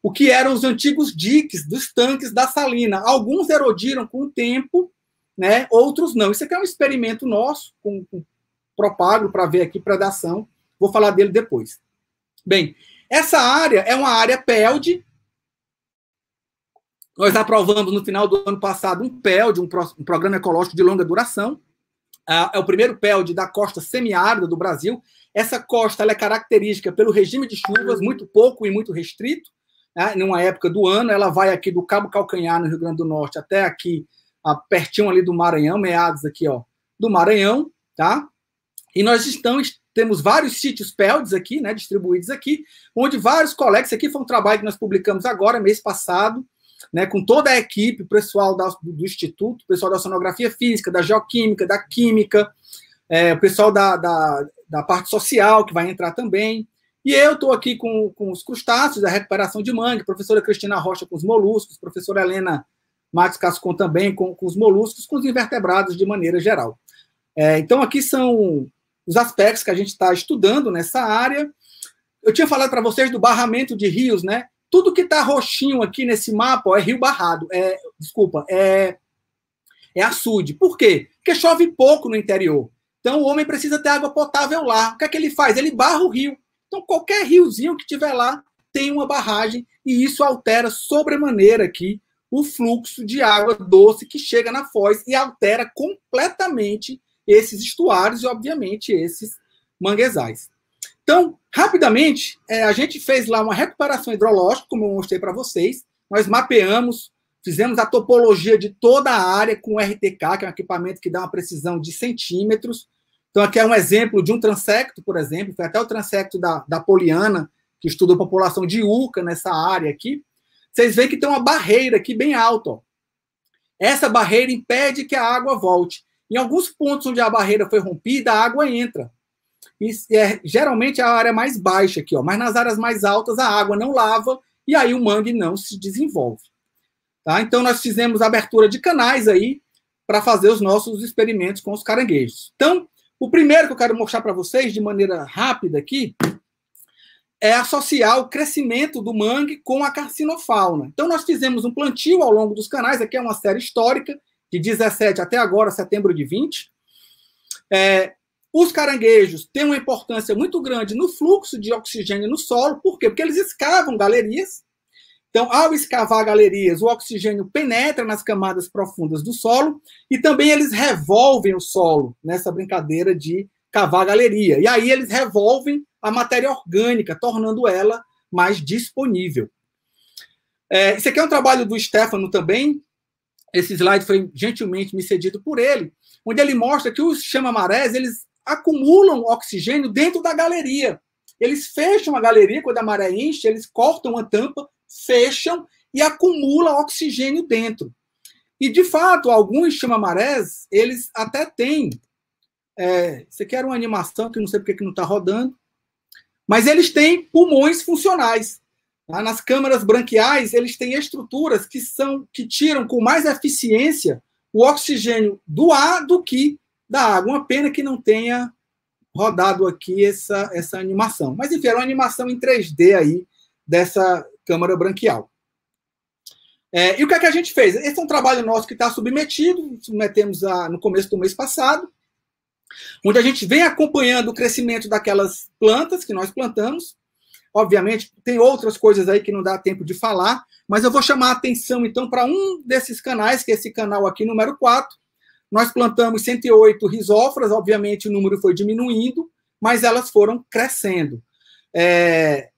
o que eram os antigos diques dos tanques da salina. Alguns erodiram com o tempo, né? outros não. Isso aqui é um experimento nosso, com, com propago para ver aqui predação. Vou falar dele depois. Bem, essa área é uma área PELD, nós aprovamos no final do ano passado um PELD, um, pro, um programa ecológico de longa duração. Ah, é o primeiro PELD da costa semiárida do Brasil. Essa costa é característica pelo regime de chuvas, muito pouco e muito restrito, né, numa época do ano. Ela vai aqui do Cabo Calcanhar, no Rio Grande do Norte, até aqui, ah, pertinho ali do Maranhão, meados aqui, ó, do Maranhão, tá? E nós estamos, temos vários sítios PELDs aqui, né, distribuídos aqui, onde vários colegas, aqui foi um trabalho que nós publicamos agora, mês passado, né, com toda a equipe, o pessoal da, do Instituto, o pessoal da Sonografia Física, da Geoquímica, da Química, é, o pessoal da, da, da, parte social, que vai entrar também. E eu estou aqui com, com os crustáceos, da recuperação de mangue, professora Cristina Rocha com os moluscos, professora Helena Matos Cascon também com, com os moluscos, com os invertebrados de maneira geral. É, então, aqui são os aspectos que a gente está estudando nessa área. Eu tinha falado para vocês do barramento de rios, né? Tudo que está roxinho aqui nesse mapa ó, é rio barrado, é, desculpa, é, é açude. Por quê? Porque chove pouco no interior. Então o homem precisa ter água potável lá. O que é que ele faz? Ele barra o rio. Então qualquer riozinho que tiver lá tem uma barragem e isso altera sobremaneira aqui o fluxo de água doce que chega na foz e altera completamente esses estuários e obviamente esses manguezais. Então, rapidamente, é, a gente fez lá uma recuperação hidrológica, como eu mostrei para vocês. Nós mapeamos, fizemos a topologia de toda a área com o RTK, que é um equipamento que dá uma precisão de centímetros. Então, aqui é um exemplo de um transecto, por exemplo, foi até o transecto da, da Poliana, que estuda a população de Uca nessa área aqui. Vocês veem que tem uma barreira aqui bem alta. Ó. Essa barreira impede que a água volte. Em alguns pontos onde a barreira foi rompida, a água entra. E é, geralmente é a área mais baixa aqui, ó, mas nas áreas mais altas a água não lava e aí o mangue não se desenvolve. Tá? Então nós fizemos abertura de canais aí para fazer os nossos experimentos com os caranguejos. Então, o primeiro que eu quero mostrar para vocês de maneira rápida aqui é associar o crescimento do mangue com a carcinofauna. Então nós fizemos um plantio ao longo dos canais, aqui é uma série histórica de 17 até agora, setembro de 20. É, os caranguejos têm uma importância muito grande no fluxo de oxigênio no solo, por quê? Porque eles escavam galerias. Então, ao escavar galerias, o oxigênio penetra nas camadas profundas do solo e também eles revolvem o solo nessa brincadeira de cavar galeria. E aí eles revolvem a matéria orgânica, tornando ela mais disponível. É, esse aqui é um trabalho do Stefano também. Esse slide foi gentilmente me cedido por ele, onde ele mostra que os chamamarés eles acumulam oxigênio dentro da galeria. Eles fecham a galeria quando a maré enche, eles cortam a tampa, fecham e acumulam oxigênio dentro. E, de fato, alguns chamamarés, eles até têm. É, você quer uma animação que não sei porque que não está rodando, mas eles têm pulmões funcionais. Tá? Nas câmaras branquiais, eles têm estruturas que são que tiram com mais eficiência o oxigênio do ar do que da água. Uma pena que não tenha rodado aqui essa, essa animação. Mas, enfim, era uma animação em 3D aí dessa câmara branquial. É, e o que, é que a gente fez? Esse é um trabalho nosso que está submetido, submetemos a, no começo do mês passado, onde a gente vem acompanhando o crescimento daquelas plantas que nós plantamos. Obviamente, tem outras coisas aí que não dá tempo de falar, mas eu vou chamar a atenção, então, para um desses canais, que é esse canal aqui, número 4, nós plantamos 108 risóforas, obviamente o número foi diminuindo, mas elas foram crescendo. É...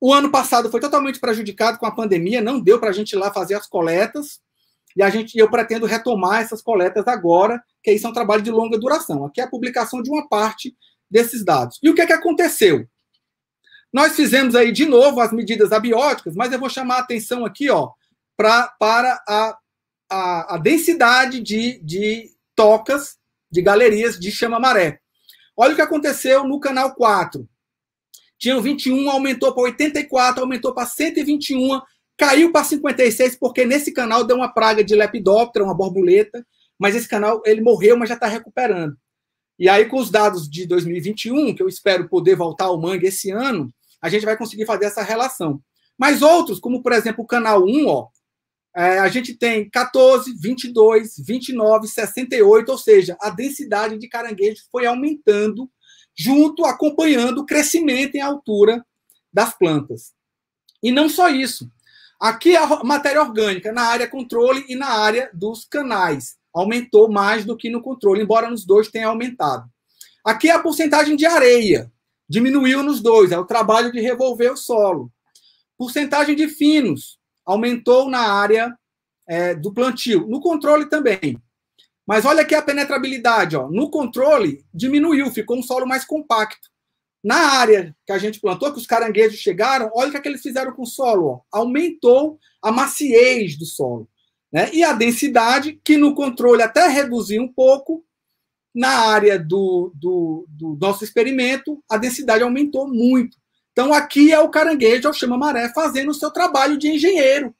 O ano passado foi totalmente prejudicado com a pandemia, não deu para a gente ir lá fazer as coletas, e a gente, eu pretendo retomar essas coletas agora, que isso é um trabalho de longa duração. Aqui é a publicação de uma parte desses dados. E o que, é que aconteceu? Nós fizemos aí de novo as medidas abióticas, mas eu vou chamar a atenção aqui ó, pra, para a a, a densidade de, de tocas, de galerias de chama-maré. Olha o que aconteceu no canal 4. Tinham 21, aumentou para 84, aumentou para 121, caiu para 56, porque nesse canal deu uma praga de lepidóptera, uma borboleta, mas esse canal ele morreu, mas já está recuperando. E aí, com os dados de 2021, que eu espero poder voltar ao mangue esse ano, a gente vai conseguir fazer essa relação. Mas outros, como por exemplo o canal 1, ó, é, a gente tem 14, 22, 29, 68, ou seja, a densidade de caranguejo foi aumentando junto, acompanhando o crescimento em altura das plantas. E não só isso. Aqui a matéria orgânica na área controle e na área dos canais aumentou mais do que no controle, embora nos dois tenha aumentado. Aqui a porcentagem de areia diminuiu nos dois, é o trabalho de revolver o solo. Porcentagem de finos aumentou na área é, do plantio. No controle também. Mas olha aqui a penetrabilidade. Ó. No controle, diminuiu, ficou um solo mais compacto. Na área que a gente plantou, que os caranguejos chegaram, olha o que, é que eles fizeram com o solo. Ó. Aumentou a maciez do solo. Né? E a densidade, que no controle até reduziu um pouco, na área do, do, do nosso experimento, a densidade aumentou muito. Então aqui é o caranguejo, é o chama-maré, fazendo o seu trabalho de engenheiro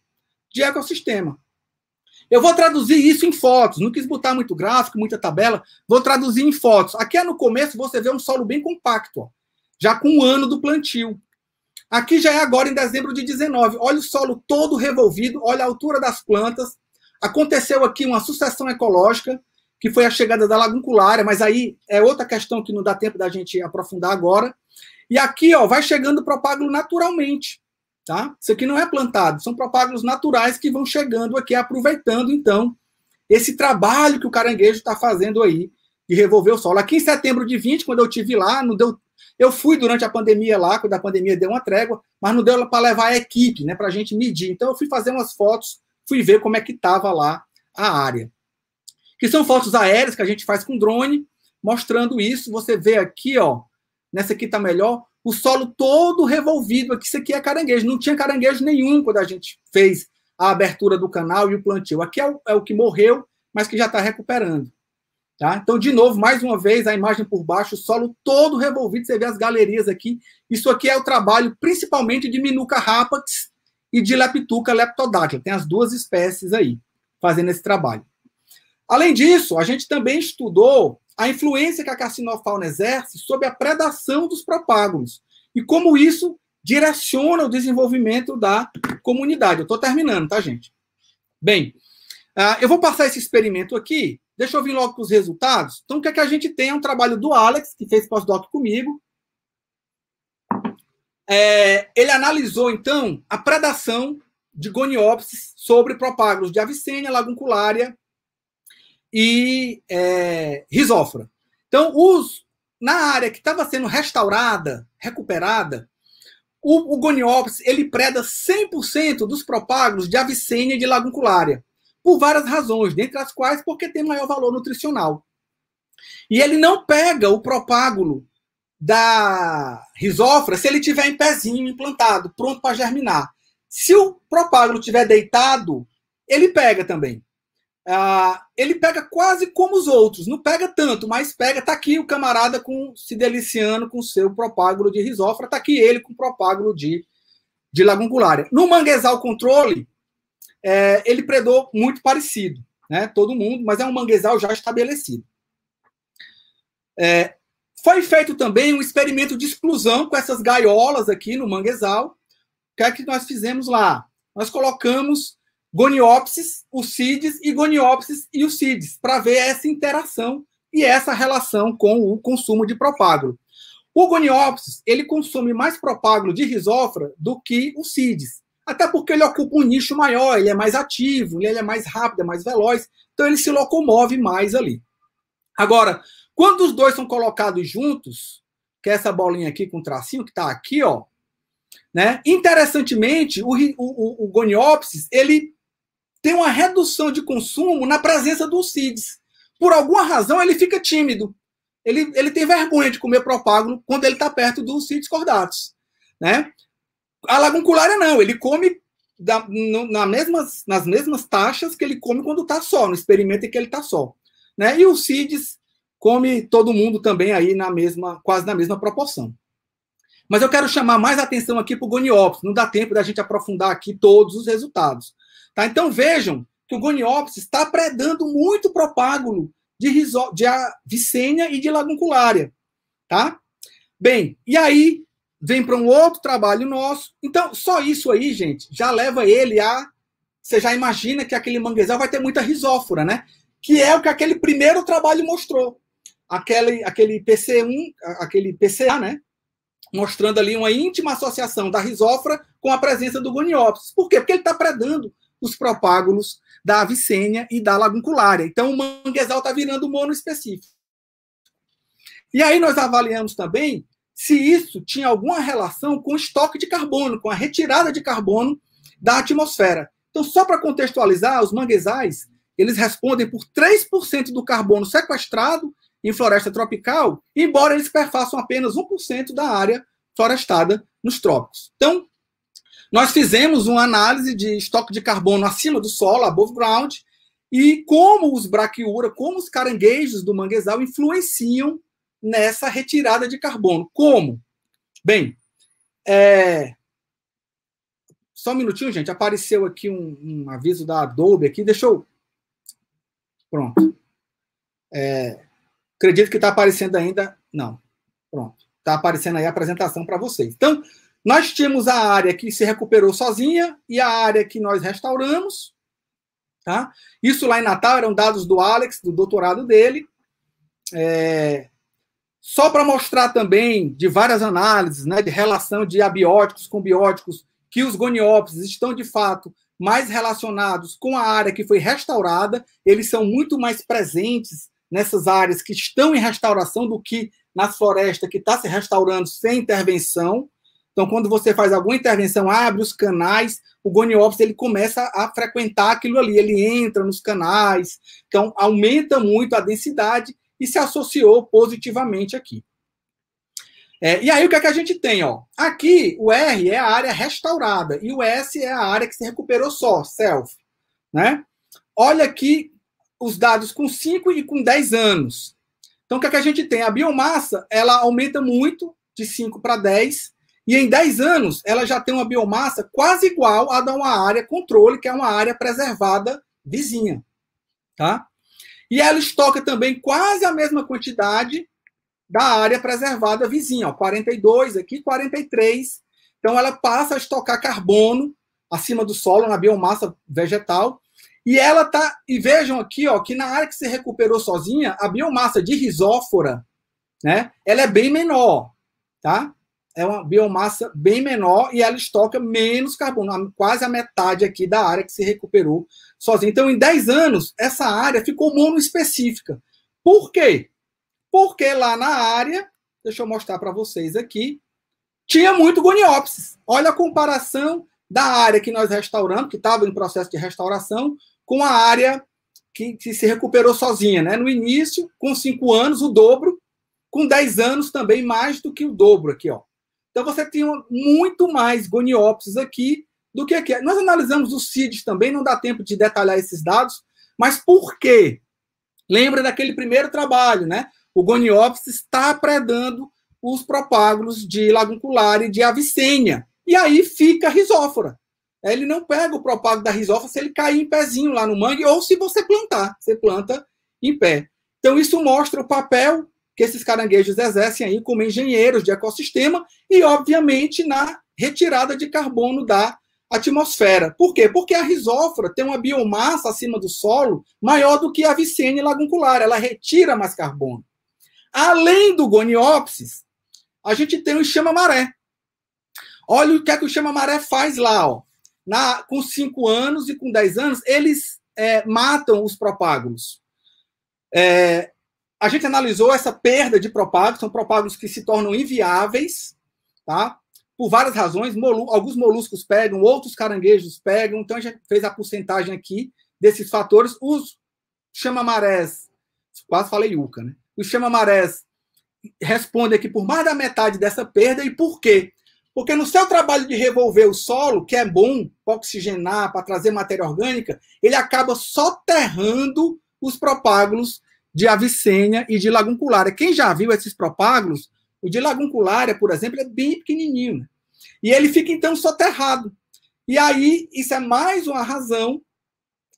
de ecossistema. Eu vou traduzir isso em fotos. Não quis botar muito gráfico, muita tabela. Vou traduzir em fotos. Aqui é no começo você vê um solo bem compacto, ó, já com um ano do plantio. Aqui já é agora em dezembro de 19. Olha o solo todo revolvido, olha a altura das plantas. Aconteceu aqui uma sucessão ecológica, que foi a chegada da lagunculária, mas aí é outra questão que não dá tempo da gente aprofundar agora. E aqui, ó, vai chegando propágulo naturalmente, tá? Isso aqui não é plantado, são propágulos naturais que vão chegando aqui, aproveitando, então, esse trabalho que o caranguejo está fazendo aí de revolver o solo. Aqui em setembro de 20, quando eu tive lá, não deu. Eu fui durante a pandemia lá, quando a pandemia deu uma trégua, mas não deu para levar a equipe, né, para a gente medir. Então eu fui fazer umas fotos, fui ver como é que estava lá a área. Que são fotos aéreas que a gente faz com drone, mostrando isso. Você vê aqui, ó, nessa né? aqui está melhor, o solo todo revolvido aqui, isso aqui é caranguejo. Não tinha caranguejo nenhum quando a gente fez a abertura do canal e o plantio. Aqui é o, é o que morreu, mas que já está recuperando. Tá? Então, de novo, mais uma vez, a imagem por baixo, o solo todo revolvido, você vê as galerias aqui. Isso aqui é o trabalho principalmente de Minuca rapax e de Leptuca leptodactyla. Tem as duas espécies aí fazendo esse trabalho. Além disso, a gente também estudou a influência que a carcinofauna exerce sobre a predação dos propágulos e como isso direciona o desenvolvimento da comunidade. Eu estou terminando, tá, gente? Bem, uh, eu vou passar esse experimento aqui. Deixa eu vir logo para os resultados. Então, o que é que a gente tem? É um trabalho do Alex, que fez pós-doc comigo. É, ele analisou, então, a predação de goniopsis sobre propágulos de Avicênia, laguncularia e é, Risófora. Então, os, na área que estava sendo restaurada, recuperada, o, o Goniopsis, ele preda 100% dos propágulos de Avicênia e de Laguncularia, por várias razões, dentre as quais porque tem maior valor nutricional. E ele não pega o propágulo da risófora se ele tiver em pezinho, implantado, pronto para germinar. Se o propágulo tiver deitado, ele pega também ah, ele pega quase como os outros, não pega tanto, mas pega. Tá aqui o camarada com se deliciando com seu propágulo de Risofra, tá aqui ele com propágulo de, de Laguncularia. No manguezal controle, é, ele predou muito parecido, né? Todo mundo, mas é um manguezal já estabelecido. É, foi feito também um experimento de exclusão com essas gaiolas aqui no manguezal. O que é que nós fizemos lá? Nós colocamos Goniopsis, o CIDs, e Goniopsis e o CIDs, para ver essa interação e essa relação com o consumo de propágulo. O Goniopsis, ele consome mais propágulo de Risofra do que o CIDs, até porque ele ocupa um nicho maior, ele é mais ativo, ele é mais rápido, é mais veloz, então ele se locomove mais ali. Agora, quando os dois são colocados juntos, que é essa bolinha aqui com tracinho que está aqui, ó, né? Interessantemente, o, o, o goniopsis, ele tem uma redução de consumo na presença do CIDS. Por alguma razão, ele fica tímido. Ele, ele tem vergonha de comer propágulo quando ele está perto do CIDS cordatus. Né? A lagunculária não, ele come da, no, na mesmas, nas mesmas taxas que ele come quando está só, no experimento em que ele está só. Né? E o CIDS come todo mundo também aí na mesma, quase na mesma proporção. Mas eu quero chamar mais atenção aqui para o goniópsis, não dá tempo da gente aprofundar aqui todos os resultados. Tá? Então vejam que o goniopsis está predando muito propágulo de, riso, de vicênia e de laguncularia. Tá? Bem, e aí vem para um outro trabalho nosso. Então, só isso aí, gente, já leva ele a. Você já imagina que aquele manguezal vai ter muita risófora, né? Que é o que aquele primeiro trabalho mostrou. Aquele, aquele PC1, aquele PCA, né? Mostrando ali uma íntima associação da risófora com a presença do goniopsis. Por quê? Porque ele está predando os propágulos da avicênia e da laguncularia. Então, o manguezal está virando mono específico. E aí nós avaliamos também se isso tinha alguma relação com o estoque de carbono, com a retirada de carbono da atmosfera. Então, só para contextualizar, os manguezais, eles respondem por 3% do carbono sequestrado em floresta tropical, embora eles perfaçam apenas 1% da área florestada nos trópicos. Então, nós fizemos uma análise de estoque de carbono acima do solo, above ground, e como os braquiura, como os caranguejos do manguezal influenciam nessa retirada de carbono. Como? Bem, é... só um minutinho, gente. Apareceu aqui um, um, aviso da Adobe aqui. Deixa eu. Pronto. É... Acredito que está aparecendo ainda. Não. Pronto. Está aparecendo aí a apresentação para vocês. Então, nós tínhamos a área que se recuperou sozinha e a área que nós restauramos. Tá? Isso lá em Natal eram dados do Alex, do doutorado dele. É... Só para mostrar também de várias análises né, de relação de abióticos com bióticos, que os goniópsis estão de fato mais relacionados com a área que foi restaurada, eles são muito mais presentes nessas áreas que estão em restauração do que na floresta que está se restaurando sem intervenção. Então, quando você faz alguma intervenção, abre os canais, o goniópsis ele começa a frequentar aquilo ali, ele entra nos canais, então aumenta muito a densidade e se associou positivamente aqui. É, e aí o que, é que a gente tem? Ó? Aqui o R é a área restaurada e o S é a área que se recuperou só, self. Né? Olha aqui os dados com 5 e com 10 anos. Então o que, é que a gente tem? A biomassa ela aumenta muito de 5 para 10 e em 10 anos, ela já tem uma biomassa quase igual à de uma área controle, que é uma área preservada vizinha. Tá? E ela estoca também quase a mesma quantidade da área preservada vizinha, ó, 42 aqui, 43. Então ela passa a estocar carbono acima do solo na biomassa vegetal. E ela tá, e vejam aqui, ó, que na área que se recuperou sozinha, a biomassa de risófora, né, ela é bem menor, tá? é uma biomassa bem menor e ela estoca menos carbono, quase a metade aqui da área que se recuperou sozinha. Então, em 10 anos, essa área ficou monoespecífica. Por quê? Porque lá na área, deixa eu mostrar para vocês aqui, tinha muito goniopsis. Olha a comparação da área que nós restauramos, que estava em processo de restauração, com a área que, que, se recuperou sozinha. Né? No início, com 5 anos, o dobro, com 10 anos também mais do que o dobro aqui, ó. Então você tem muito mais goniópsis aqui do que aqui. Nós analisamos os CIDs também, não dá tempo de detalhar esses dados, mas por quê? Lembra daquele primeiro trabalho, né? O goniópsis está predando os propágulos de laguncular e de avicênia. E aí fica a risófora. Ele não pega o propágulo da risófora se ele cair em pezinho lá no mangue ou se você plantar. Você planta em pé. Então, isso mostra o papel que esses caranguejos exercem aí como engenheiros de ecossistema e, obviamente, na retirada de carbono da atmosfera. Por quê? Porque a risófora tem uma biomassa acima do solo maior do que a Vicene laguncular, ela retira mais carbono. Além do goniopsis, a gente tem o chama-maré. Olha o que, é que o chama-maré faz lá. Ó. Na, com 5 anos e com 10 anos, eles é, matam os propágulos. É, a gente analisou essa perda de propagos, são propagos que se tornam inviáveis, tá? Por várias razões, molu alguns moluscos pegam, outros caranguejos pegam, então a gente fez a porcentagem aqui desses fatores. Os chamamarés, quase falei Yuca, né? Os chamamarés respondem aqui por mais da metade dessa perda, e por quê? Porque no seu trabalho de revolver o solo, que é bom para oxigenar, para trazer matéria orgânica, ele acaba soterrando os propágulos de Avicênia e de Lagunculária. Quem já viu esses propágulos, o de Lagunculária, por exemplo, é bem pequenininho. Né? E ele fica, então, soterrado. E aí, isso é mais uma razão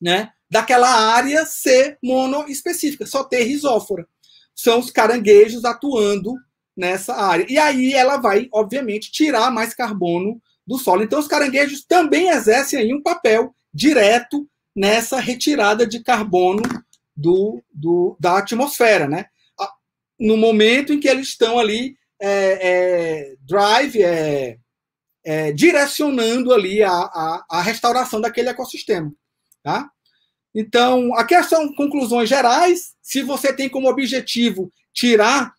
né, daquela área ser monoespecífica, só ter risófora. São os caranguejos atuando nessa área. E aí ela vai, obviamente, tirar mais carbono do solo. Então, os caranguejos também exercem aí um papel direto nessa retirada de carbono do, do, da atmosfera, né? No momento em que eles estão ali, é, é, drive, é, é, direcionando ali a, a, a restauração daquele ecossistema, tá? Então, aqui é são conclusões gerais. Se você tem como objetivo tirar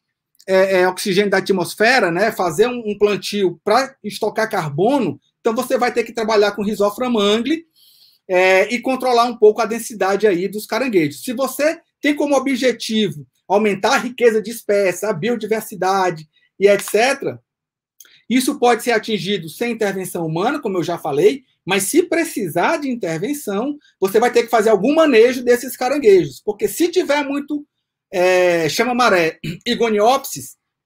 é, é, oxigênio da atmosfera, né, fazer um, um plantio para estocar carbono, então você vai ter que trabalhar com Rhizophragm é, e controlar um pouco a densidade aí dos caranguejos. Se você tem como objetivo aumentar a riqueza de espécies, a biodiversidade e etc., isso pode ser atingido sem intervenção humana, como eu já falei, mas se precisar de intervenção, você vai ter que fazer algum manejo desses caranguejos, porque se tiver muito é, chama-maré e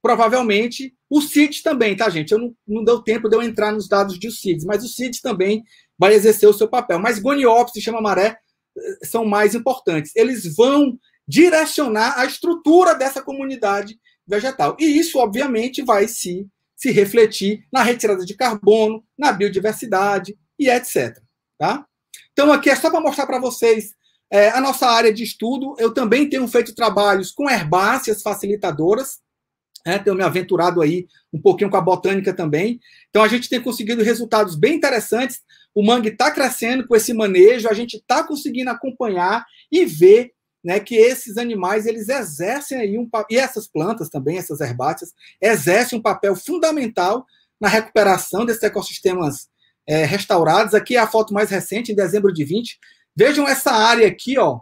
provavelmente o CID também, tá, gente? Eu não, não deu tempo de eu entrar nos dados de CIDs, mas o CID também vai exercer o seu papel. Mas goniópsis e chama-maré eh, são mais importantes. Eles vão direcionar a estrutura dessa comunidade vegetal. E isso, obviamente, vai se, se refletir na retirada de carbono, na biodiversidade e etc. Tá? Então, aqui é só para mostrar para vocês é, a nossa área de estudo. Eu também tenho feito trabalhos com herbáceas facilitadoras. É, tenho me aventurado aí um pouquinho com a botânica também. Então, a gente tem conseguido resultados bem interessantes o mangue está crescendo com esse manejo, a gente está conseguindo acompanhar e ver né, que esses animais eles exercem aí um e essas plantas também, essas herbáceas, exercem um papel fundamental na recuperação desses ecossistemas é, restaurados. Aqui é a foto mais recente, em dezembro de 20. Vejam essa área aqui, ó.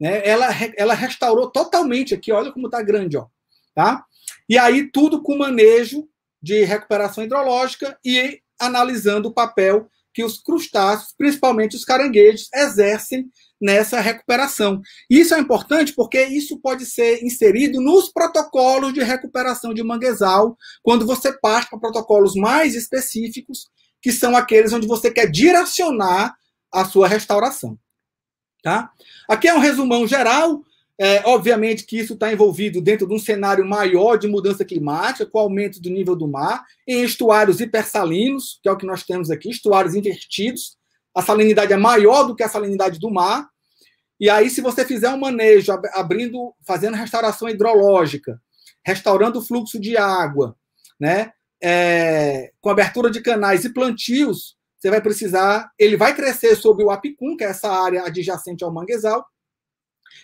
Né, ela, ela restaurou totalmente aqui, olha como está grande, ó. Tá? E aí tudo com manejo de recuperação hidrológica e analisando o papel que os crustáceos, principalmente os caranguejos, exercem nessa recuperação. Isso é importante porque isso pode ser inserido nos protocolos de recuperação de manguezal, quando você parte para protocolos mais específicos, que são aqueles onde você quer direcionar a sua restauração. Tá? Aqui é um resumão geral é, obviamente que isso está envolvido dentro de um cenário maior de mudança climática, com aumento do nível do mar, em estuários hipersalinos, que é o que nós temos aqui, estuários invertidos. A salinidade é maior do que a salinidade do mar. E aí, se você fizer um manejo, abrindo, fazendo restauração hidrológica, restaurando o fluxo de água, né? É, com abertura de canais e plantios, você vai precisar. Ele vai crescer sobre o apicum, que é essa área adjacente ao manguezal,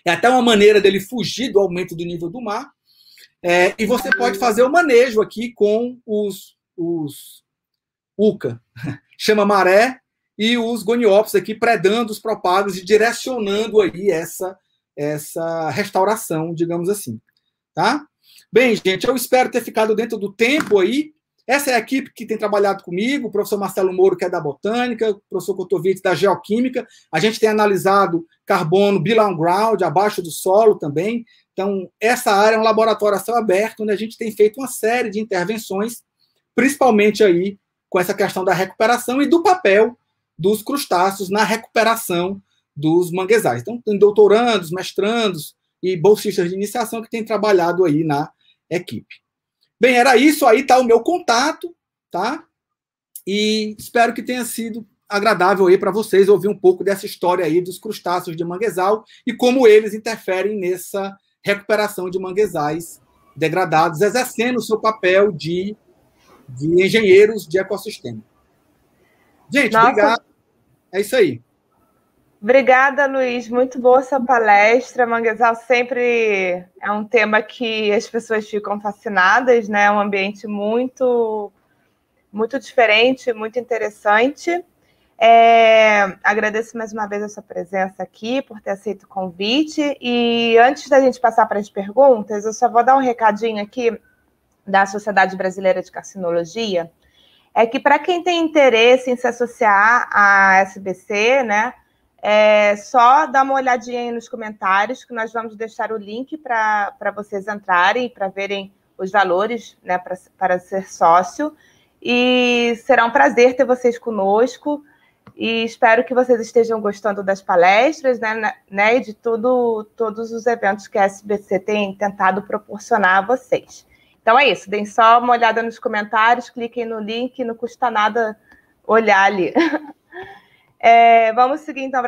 é até uma maneira dele fugir do aumento do nível do mar. É, e você pode fazer o manejo aqui com os, os Uca, chama maré, e os goniopsis aqui predando os propagos e direcionando aí essa, essa restauração, digamos assim. Tá? Bem, gente, eu espero ter ficado dentro do tempo aí. Essa é a equipe que tem trabalhado comigo, o professor Marcelo Moro, que é da botânica, o professor Cotovitz, da geoquímica. A gente tem analisado carbono below ground, abaixo do solo também. Então, essa área é um laboratório a céu aberto, onde a gente tem feito uma série de intervenções, principalmente aí com essa questão da recuperação e do papel dos crustáceos na recuperação dos manguezais. Então, tem doutorandos, mestrandos e bolsistas de iniciação que têm trabalhado aí na equipe. Bem, era isso. Aí tá o meu contato, tá? E espero que tenha sido agradável aí para vocês ouvir um pouco dessa história aí dos crustáceos de manguezal e como eles interferem nessa recuperação de manguezais degradados, exercendo o seu papel de, de engenheiros de ecossistema. Gente, Nossa. obrigado. É isso aí. Obrigada, Luiz. Muito boa essa palestra. Manguezal sempre é um tema que as pessoas ficam fascinadas, né? É um ambiente muito, muito diferente, muito interessante. É, agradeço mais uma vez a sua presença aqui, por ter aceito o convite. E antes da gente passar para as perguntas, eu só vou dar um recadinho aqui da Sociedade Brasileira de Carcinologia. É que para quem tem interesse em se associar à SBC, né? É só dar uma olhadinha aí nos comentários, que nós vamos deixar o link para vocês entrarem, para verem os valores né, para ser sócio. E será um prazer ter vocês conosco. E espero que vocês estejam gostando das palestras né, né, né e de tudo, todos os eventos que a SBC tem tentado proporcionar a vocês. Então é isso, deem só uma olhada nos comentários, cliquem no link, não custa nada olhar ali. É, vamos seguir então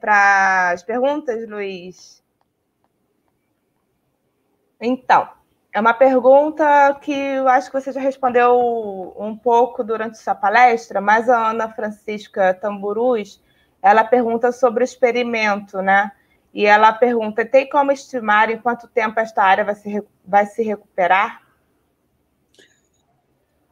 para as perguntas, Luiz. Então, é uma pergunta que eu acho que você já respondeu um pouco durante sua palestra, mas a Ana Francisca Tamburuz, ela pergunta sobre o experimento, né? E ela pergunta: tem como estimar em quanto tempo esta área vai se, vai se recuperar?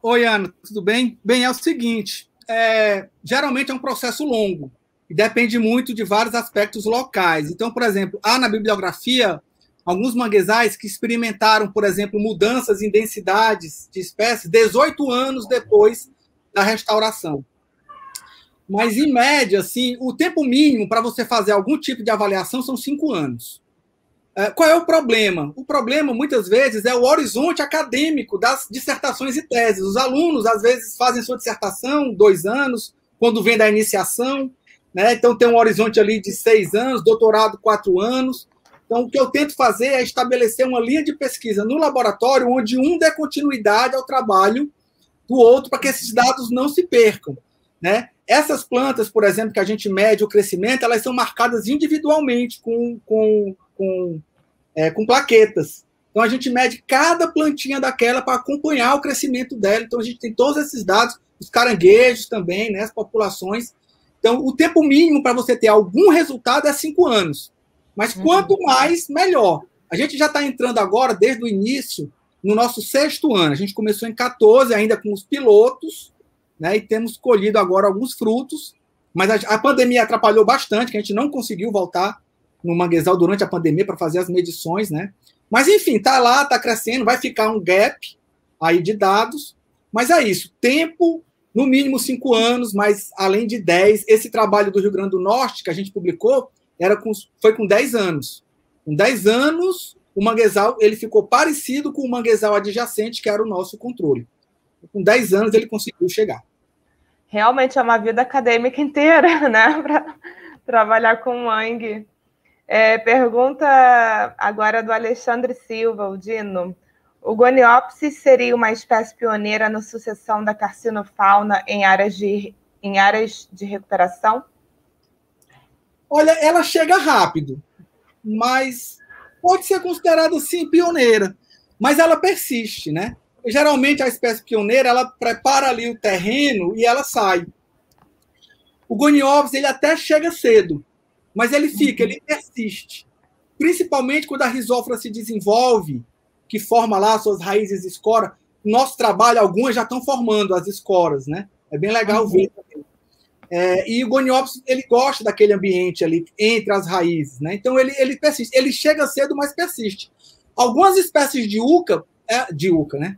Oi, Ana, tudo bem? Bem, é o seguinte: é, geralmente é um processo longo e depende muito de vários aspectos locais. Então, por exemplo, há na bibliografia alguns manguezais que experimentaram, por exemplo, mudanças em densidades de espécies 18 anos depois da restauração. Mas, em média, assim, o tempo mínimo para você fazer algum tipo de avaliação são cinco anos. É, qual é o problema? O problema, muitas vezes, é o horizonte acadêmico das dissertações e teses. Os alunos, às vezes, fazem sua dissertação dois anos, quando vem da iniciação, né? então tem um horizonte ali de seis anos, doutorado quatro anos. Então, o que eu tento fazer é estabelecer uma linha de pesquisa no laboratório, onde um dê continuidade ao trabalho do outro, para que esses dados não se percam. Né? Essas plantas, por exemplo, que a gente mede o crescimento, elas são marcadas individualmente com, com, com é, com plaquetas. Então a gente mede cada plantinha daquela para acompanhar o crescimento dela. Então a gente tem todos esses dados, os caranguejos também, né, as populações. Então o tempo mínimo para você ter algum resultado é cinco anos. Mas uhum. quanto mais, melhor. A gente já está entrando agora, desde o início, no nosso sexto ano. A gente começou em 14, ainda com os pilotos, né, e temos colhido agora alguns frutos. Mas a, a pandemia atrapalhou bastante, que a gente não conseguiu voltar no manguezal durante a pandemia para fazer as medições, né? Mas enfim, tá lá, tá crescendo, vai ficar um gap aí de dados, mas é isso, tempo, no mínimo cinco anos, mas além de dez, esse trabalho do Rio Grande do Norte que a gente publicou era com, foi com dez anos. Com dez anos, o manguezal ele ficou parecido com o manguezal adjacente, que era o nosso controle. Com dez anos ele conseguiu chegar. Realmente é uma vida acadêmica inteira, né? Para trabalhar com mangue. É, pergunta agora do Alexandre Silva, o Dino. O Goniopsis seria uma espécie pioneira na sucessão da carcinofauna em áreas de, em áreas de recuperação? Olha, ela chega rápido, mas pode ser considerada, sim, pioneira. Mas ela persiste, né? Geralmente, a espécie pioneira, ela prepara ali o terreno e ela sai. O Goniopsis, ele até chega cedo, mas ele fica, ele uhum. persiste. Principalmente quando a risófora se desenvolve, que forma lá suas raízes escora. Nosso trabalho, algumas já estão formando as escoras, né? É bem legal uhum. ver também. É, e o goniopsis, ele gosta daquele ambiente ali, entre as raízes, né? Então ele, ele persiste. Ele chega cedo, mas persiste. Algumas espécies de uca, é, de uca, né?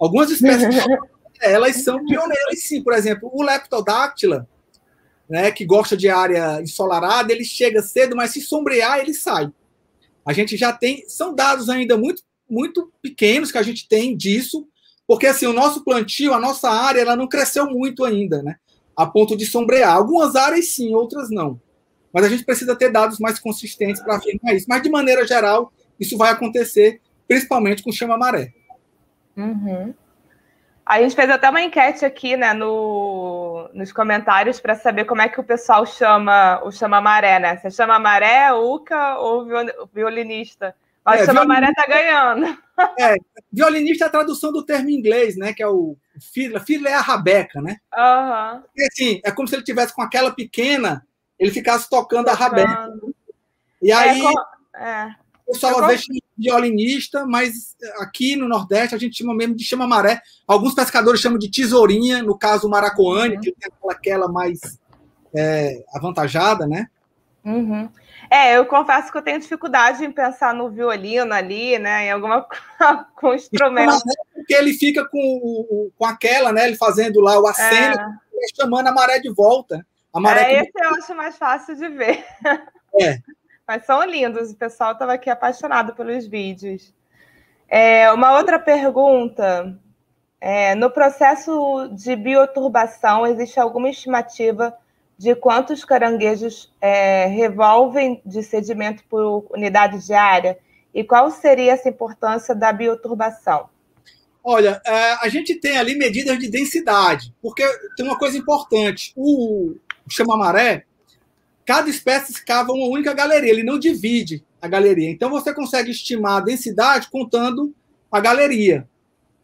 Algumas espécies de uca, elas são pioneiras, sim. Por exemplo, o Leptodactyla, né, que gosta de área ensolarada, ele chega cedo, mas se sombrear, ele sai. A gente já tem, são dados ainda muito, muito pequenos que a gente tem disso, porque assim, o nosso plantio, a nossa área, ela não cresceu muito ainda, né? A ponto de sombrear. Algumas áreas sim, outras não. Mas a gente precisa ter dados mais consistentes para afirmar isso. Mas, de maneira geral, isso vai acontecer, principalmente com chama-maré. Uhum. A gente fez até uma enquete aqui, né, no, nos comentários para saber como é que o pessoal chama o chama maré, né? Você chama maré, uca ou violinista? Mas é, chama maré tá ganhando. É, violinista é a tradução do termo em inglês, né? Que é o filho, filho é a rabeca, né? Uhum. E, assim, é como se ele tivesse com aquela pequena, ele ficasse tocando, tocando. a rabeca. E é, aí, como... é. o pessoal às vezes violinista, mas eh, aqui no Nordeste a gente chama mesmo de chama-maré. Alguns pescadores chamam de tesourinha, no caso o maracoane, uhum. que tem aquela, mais é, avantajada, né? Uhum. É, eu confesso que eu tenho dificuldade em pensar no violino ali, né? Em alguma com instrumento. Porque ele fica com, com aquela, né? Ele fazendo lá o aceno, é. é. chamando a maré de volta. A maré é, que... esse eu acho mais fácil de ver. É. Mas são lindos, o pessoal estava aqui apaixonado pelos vídeos. É, uma outra pergunta. É, no processo de bioturbação, existe alguma estimativa de quantos caranguejos é, revolvem de sedimento por unidade diária? E qual seria essa importância da bioturbação? Olha, é, a gente tem ali medidas de densidade, porque tem uma coisa importante: o chama-maré Cada espécie escava uma única galeria, ele não divide a galeria. Então você consegue estimar a densidade contando a galeria.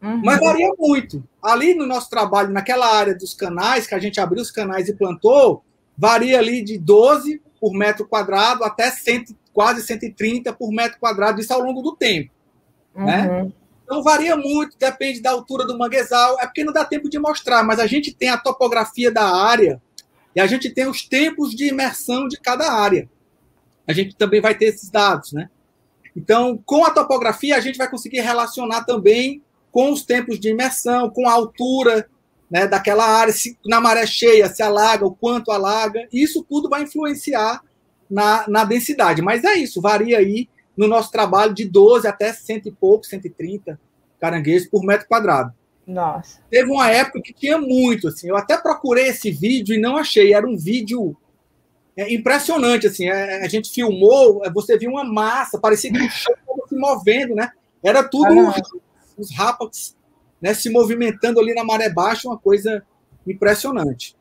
Uhum. Mas varia muito. Ali no nosso trabalho, naquela área dos canais, que a gente abriu os canais e plantou, varia ali de 12 por metro quadrado até 100, quase 130 por metro quadrado, isso ao longo do tempo. Uhum. Né? Então varia muito, depende da altura do manguezal. É porque não dá tempo de mostrar, mas a gente tem a topografia da área e a gente tem os tempos de imersão de cada área. A gente também vai ter esses dados, né? Então, com a topografia, a gente vai conseguir relacionar também com os tempos de imersão, com a altura né, daquela área, se na maré cheia se alaga, o quanto alaga. Isso tudo vai influenciar na, na densidade. Mas é isso, varia aí no nosso trabalho de 12 até cento e pouco, 130 caranguejos por metro quadrado. Nossa. Teve uma época que tinha muito, assim. Eu até procurei esse vídeo e não achei. Era um vídeo é, impressionante, assim. É, a gente filmou, é, você viu uma massa, parecia que um chão se movendo, né? Era tudo ah, os rapazes né, se movimentando ali na maré baixa, uma coisa impressionante.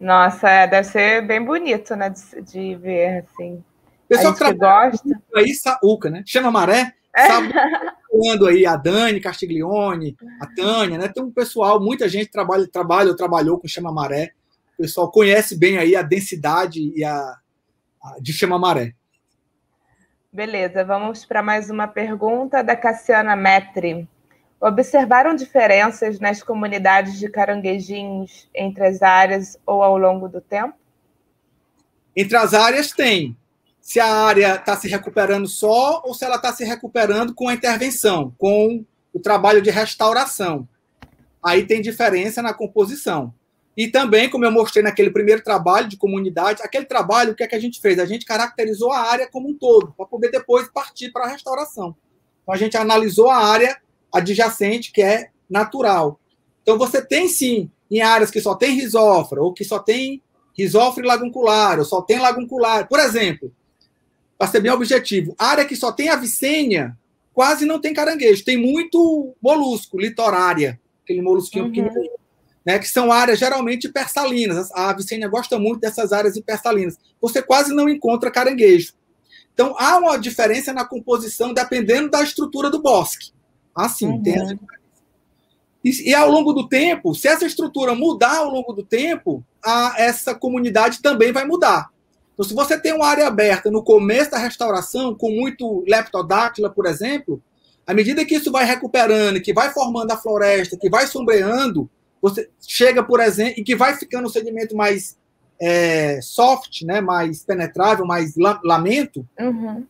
Nossa, é, deve ser bem bonito, né, de, de ver, assim. Pessoal que gosta. Aí, Saúca, né? Chama Maré, sabe... citando aí a Dani Castiglione, a Tânia, né? Tem um pessoal, muita gente trabalha, trabalha ou trabalhou com chama maré. O pessoal conhece bem aí a densidade e a, a de chama maré. Beleza, vamos para mais uma pergunta da Cassiana Metri. Observaram diferenças nas comunidades de caranguejinhos entre as áreas ou ao longo do tempo? Entre as áreas tem se a área está se recuperando só ou se ela está se recuperando com a intervenção, com o trabalho de restauração. Aí tem diferença na composição. E também, como eu mostrei naquele primeiro trabalho de comunidade, aquele trabalho, o que é que a gente fez? A gente caracterizou a área como um todo, para poder depois partir para a restauração. Então, a gente analisou a área adjacente, que é natural. Então, você tem sim, em áreas que só tem risófra ou que só tem e laguncular, ou só tem laguncular. Por exemplo, para ser bem objetivo, área que só tem avicênia quase não tem caranguejo. Tem muito molusco, litorária, aquele molusquinho uhum. pequenininho, né, que são áreas geralmente hipersalinas. A avicênia gosta muito dessas áreas hipersalinas. Você quase não encontra caranguejo. Então, há uma diferença na composição dependendo da estrutura do bosque. Assim, uhum. tem essa e, e, ao longo do tempo, se essa estrutura mudar ao longo do tempo, a, essa comunidade também vai mudar. Então, se você tem uma área aberta no começo da restauração, com muito leptodáctila, por exemplo, à medida que isso vai recuperando, que vai formando a floresta, que vai sombreando, você chega, por exemplo, e que vai ficando um sedimento mais é, soft, né, mais penetrável, mais lamento, uhum.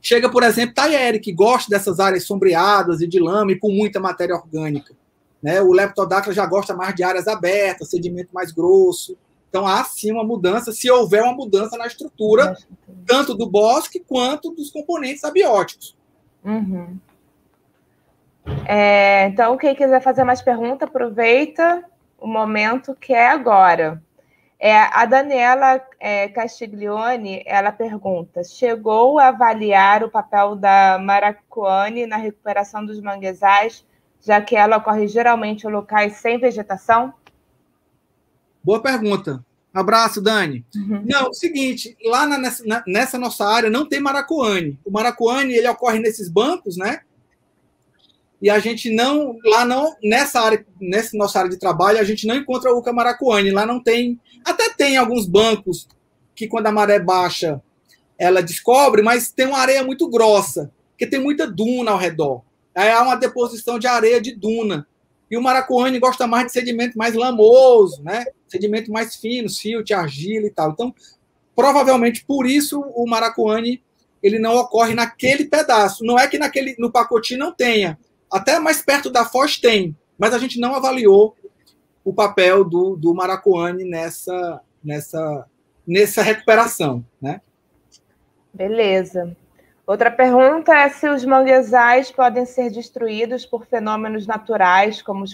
chega, por exemplo, Taiere, que gosta dessas áreas sombreadas e de lama e com muita matéria orgânica. Né? O Leptodactyla já gosta mais de áreas abertas, sedimento mais grosso. Então há sim uma mudança, se houver uma mudança na estrutura, tanto do bosque quanto dos componentes abióticos. Uhum. É, então, quem quiser fazer mais pergunta, aproveita o momento que é agora. É, a Daniela é, Castiglione, ela pergunta, chegou a avaliar o papel da Maracuane na recuperação dos manguezais, já que ela ocorre geralmente em locais sem vegetação? Boa pergunta. Abraço, Dani. Uhum. Não, é seguinte, lá na, nessa, nessa, nossa área não tem maracuane. O maracuane, ele ocorre nesses bancos, né? E a gente não, lá não, nessa área, nessa nossa área de trabalho, a gente não encontra o maracuane. Lá não tem, até tem alguns bancos que quando a maré baixa, ela descobre, mas tem uma areia muito grossa, que tem muita duna ao redor. Aí há uma deposição de areia de duna. E o maracuani gosta mais de sedimento mais lamoso, né? Sedimento mais fino, silt, argila e tal. Então, provavelmente por isso o maracuani ele não ocorre naquele pedaço. Não é que naquele no Pacoti não tenha. Até mais perto da Foz tem, mas a gente não avaliou o papel do, do maracuani nessa nessa nessa recuperação, né? Beleza. Outra pergunta é se os manguezais podem ser destruídos por fenômenos naturais, como os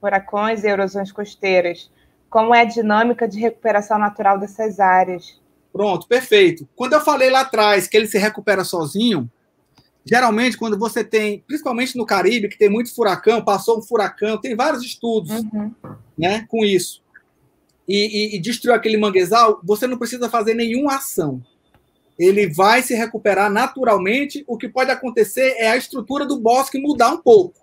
furacões e erosões costeiras. Como é a dinâmica de recuperação natural dessas áreas? Pronto, perfeito. Quando eu falei lá atrás que ele se recupera sozinho, geralmente quando você tem, principalmente no Caribe, que tem muito furacão, passou um furacão, tem vários estudos uhum. né, com isso, e, e, e destruiu aquele manguezal, você não precisa fazer nenhuma ação ele vai se recuperar naturalmente. O que pode acontecer é a estrutura do bosque mudar um pouco.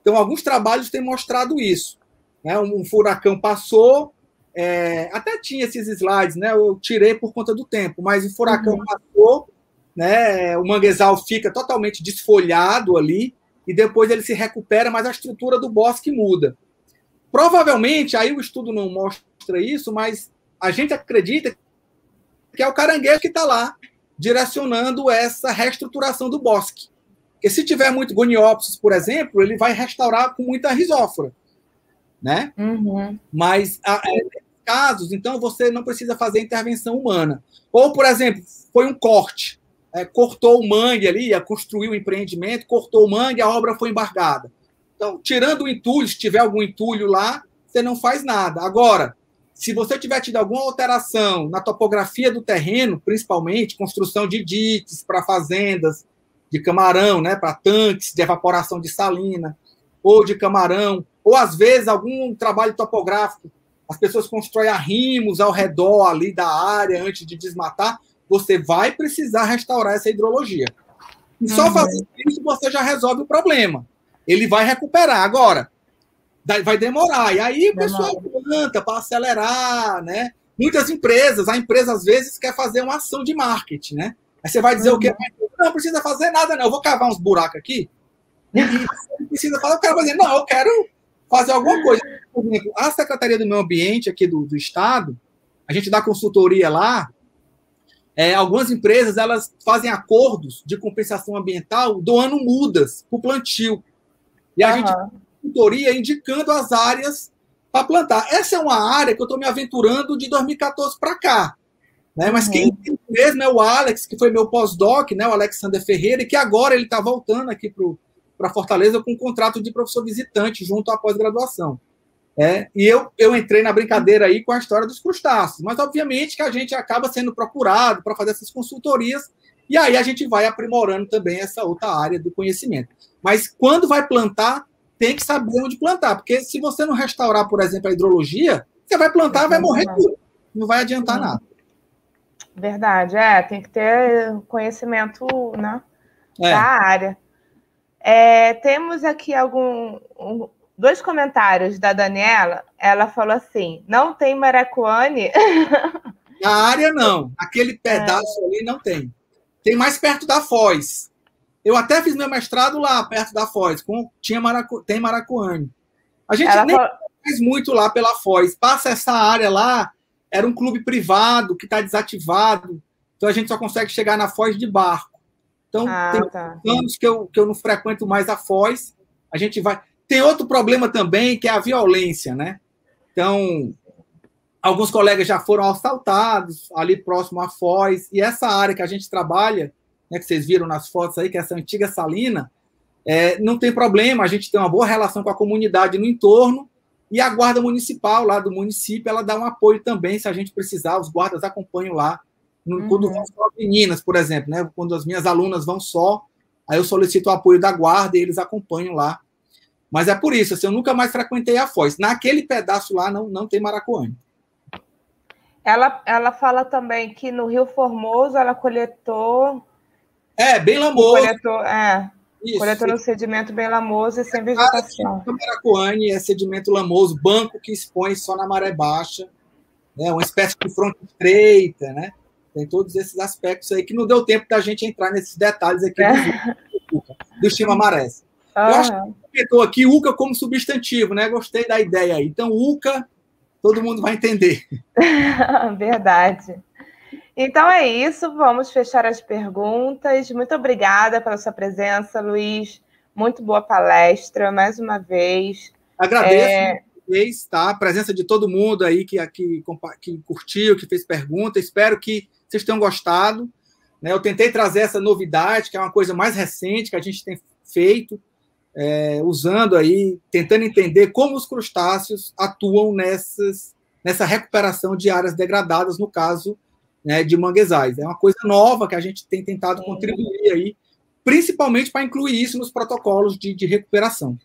Então, alguns trabalhos têm mostrado isso. Né? Um furacão passou, é, até tinha esses slides, né? Eu tirei por conta do tempo, mas o furacão uhum. passou, né? É, o manguezal fica totalmente desfolhado ali e depois ele se recupera, mas a estrutura do bosque muda. Provavelmente, aí o estudo não mostra isso, mas a gente acredita que é o caranguejo que está lá direcionando essa reestruturação do bosque. Porque se tiver muito goniopsis, por exemplo, ele vai restaurar com muita risófora, né? Uhum. Mas ah, é, em casos, então você não precisa fazer intervenção humana. Ou, por exemplo, foi um corte, é, cortou o mangue ali, construiu o um empreendimento, cortou o mangue, a obra foi embargada. Então, tirando o entulho, se tiver algum entulho lá, você não faz nada. Agora, se você tiver tido alguma alteração na topografia do terreno, principalmente construção de diques para fazendas, de camarão, né, para tanques de evaporação de salina, ou de camarão, ou às vezes algum trabalho topográfico, as pessoas constroem arrimos ao redor ali da área antes de desmatar, você vai precisar restaurar essa hidrologia. E só fazer uhum. fazendo isso você já resolve o problema. Ele vai recuperar. Agora, vai demorar. E aí o pessoal planta para acelerar, né? Muitas empresas, a empresa às vezes quer fazer uma ação de marketing, né? Aí você vai dizer uhum. o quê? Uhum. Não precisa fazer nada, não. Eu vou cavar uns buracos aqui. E uhum. precisa falar, não, eu quero fazer alguma coisa. Por exemplo, a Secretaria do Meio Ambiente aqui do, do Estado, a gente dá consultoria lá. É, algumas empresas elas fazem acordos de compensação ambiental doando mudas para o plantio. E a uhum. gente consultoria indicando as áreas para plantar. Essa é uma área que eu estou me aventurando de 2014 para cá. Né? Mas uhum. quem tem mesmo é o Alex, que foi meu pós-doc, né? o Alexander Ferreira, e que agora ele está voltando aqui para Fortaleza com um contrato de professor visitante junto à pós-graduação. É, e eu, eu entrei na brincadeira aí com a história dos crustáceos, mas obviamente que a gente acaba sendo procurado para fazer essas consultorias, e aí a gente vai aprimorando também essa outra área do conhecimento. Mas quando vai plantar, tem que saber onde plantar, porque se você não restaurar, por exemplo, a hidrologia, você vai plantar, vai morrer tudo. Não vai adiantar nada. Verdade, é, tem que ter conhecimento né, é. da área. É, temos aqui algum, um, dois comentários da Daniela. Ela falou assim: não tem maracuane. Na área, não. Aquele é. pedaço é. ali não tem. Tem mais perto da Foz. Eu até fiz meu mestrado lá, perto da Foz, com, tinha Maracu, tem Maracuane. A gente Ela nem faz muito lá pela Foz. Passa essa área lá, era um clube privado que está desativado, então a gente só consegue chegar na Foz de barco. Então, ah, tem tá. anos que eu, que eu não frequento mais a Foz. A gente vai. Tem outro problema também, que é a violência, né? Então, alguns colegas já foram assaltados ali próximo à Foz, e essa área que a gente trabalha né, que vocês viram nas fotos aí, que é essa antiga salina, é, não tem problema, a gente tem uma boa relação com a comunidade no entorno e a guarda municipal lá do município, ela dá um apoio também, se a gente precisar, os guardas acompanham lá. No, uhum. Quando vão só meninas, por exemplo, né? quando as minhas alunas vão só, aí eu solicito o apoio da guarda e eles acompanham lá. Mas é por isso, assim, eu nunca mais frequentei a Foz. Naquele pedaço lá não, não tem maracuane. Ela, ela fala também que no Rio Formoso ela coletou é, bem lamoso. Coletor, é. Isso. Coletor no é sedimento bem lamoso e sem vegetação. Assim, Maracuane é sedimento lamoso, banco que expõe só na maré baixa, né? uma espécie de fronte estreita, né? Tem todos esses aspectos aí que não deu tempo da gente entrar nesses detalhes aqui é. do, do Chima Marés. Uhum. Eu acho que comentou aqui Uca como substantivo, né? Gostei da ideia aí. Então, Uca, todo mundo vai entender. Verdade. Então é isso, vamos fechar as perguntas. Muito obrigada pela sua presença, Luiz. Muito boa palestra, mais uma vez. Agradeço. É... tá? A presença de todo mundo aí que, que, que curtiu, que fez pergunta. Espero que vocês tenham gostado. Né? Eu tentei trazer essa novidade, que é uma coisa mais recente que a gente tem feito, é, usando aí, tentando entender como os crustáceos atuam nessas, nessa recuperação de áreas degradadas, no caso, né, de manguezais. É uma coisa nova que a gente tem tentado contribuir aí, principalmente para incluir isso nos protocolos de, de recuperação.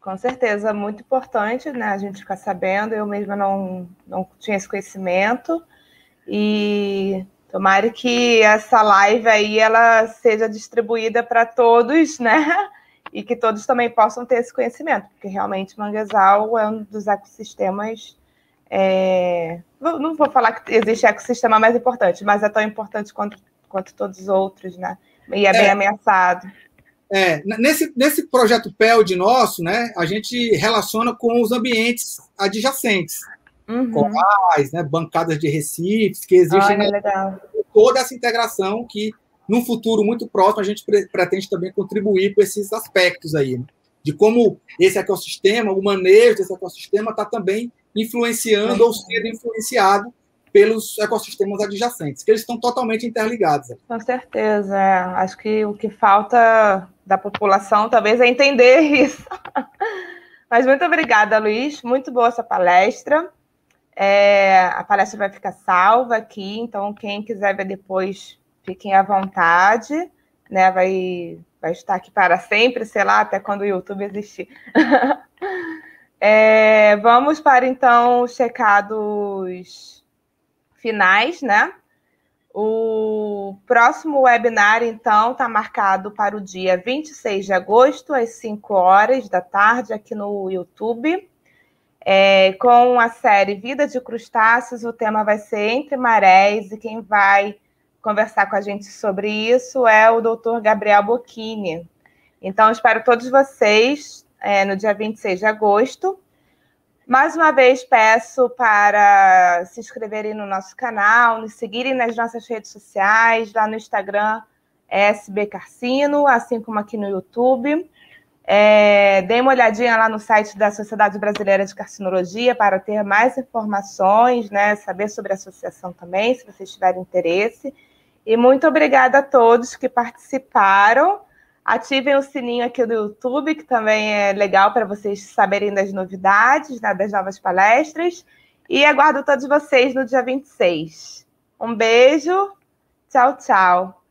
Com certeza, muito importante né, a gente ficar sabendo. Eu mesma não, não tinha esse conhecimento. E tomara que essa live aí ela seja distribuída para todos, né? E que todos também possam ter esse conhecimento, porque realmente manguezal é um dos ecossistemas é, não vou falar que existe ecossistema mais importante, mas é tão importante quanto, quanto todos os outros, né? E é, é bem ameaçado. É, nesse, nesse projeto PELD nosso, né, a gente relaciona com os ambientes adjacentes, uhum. corais, né, bancadas de recifes, que existem Olha, né, toda essa integração que, num futuro muito próximo, a gente pre pretende também contribuir com esses aspectos aí, né, de como esse ecossistema, o manejo desse ecossistema está também influenciando é. ou sendo influenciado pelos ecossistemas adjacentes, que eles estão totalmente interligados. Com certeza. É. Acho que o que falta da população talvez é entender isso. Mas muito obrigada, Luiz. Muito boa essa palestra. É, a palestra vai ficar salva aqui, então quem quiser ver depois, fiquem à vontade, né? Vai, vai estar aqui para sempre, sei lá, até quando o YouTube existir. É, vamos para então os checados finais, né? O próximo webinar, então, está marcado para o dia 26 de agosto, às 5 horas da tarde, aqui no YouTube. É, com a série Vida de Crustáceos, o tema vai ser Entre Marés, e quem vai conversar com a gente sobre isso é o doutor Gabriel Bocchini. Então, espero todos vocês é, no dia 26 de agosto. Mais uma vez peço para se inscreverem no nosso canal, nos seguirem nas nossas redes sociais, lá no Instagram é SB Carcino, assim como aqui no YouTube. É, uma olhadinha lá no site da Sociedade Brasileira de Carcinologia para ter mais informações, né, saber sobre a associação também, se vocês tiverem interesse. E muito obrigada a todos que participaram Ativem o sininho aqui do YouTube, que também é legal para vocês saberem das novidades, né, das novas palestras. E aguardo todos vocês no dia 26. Um beijo, tchau, tchau.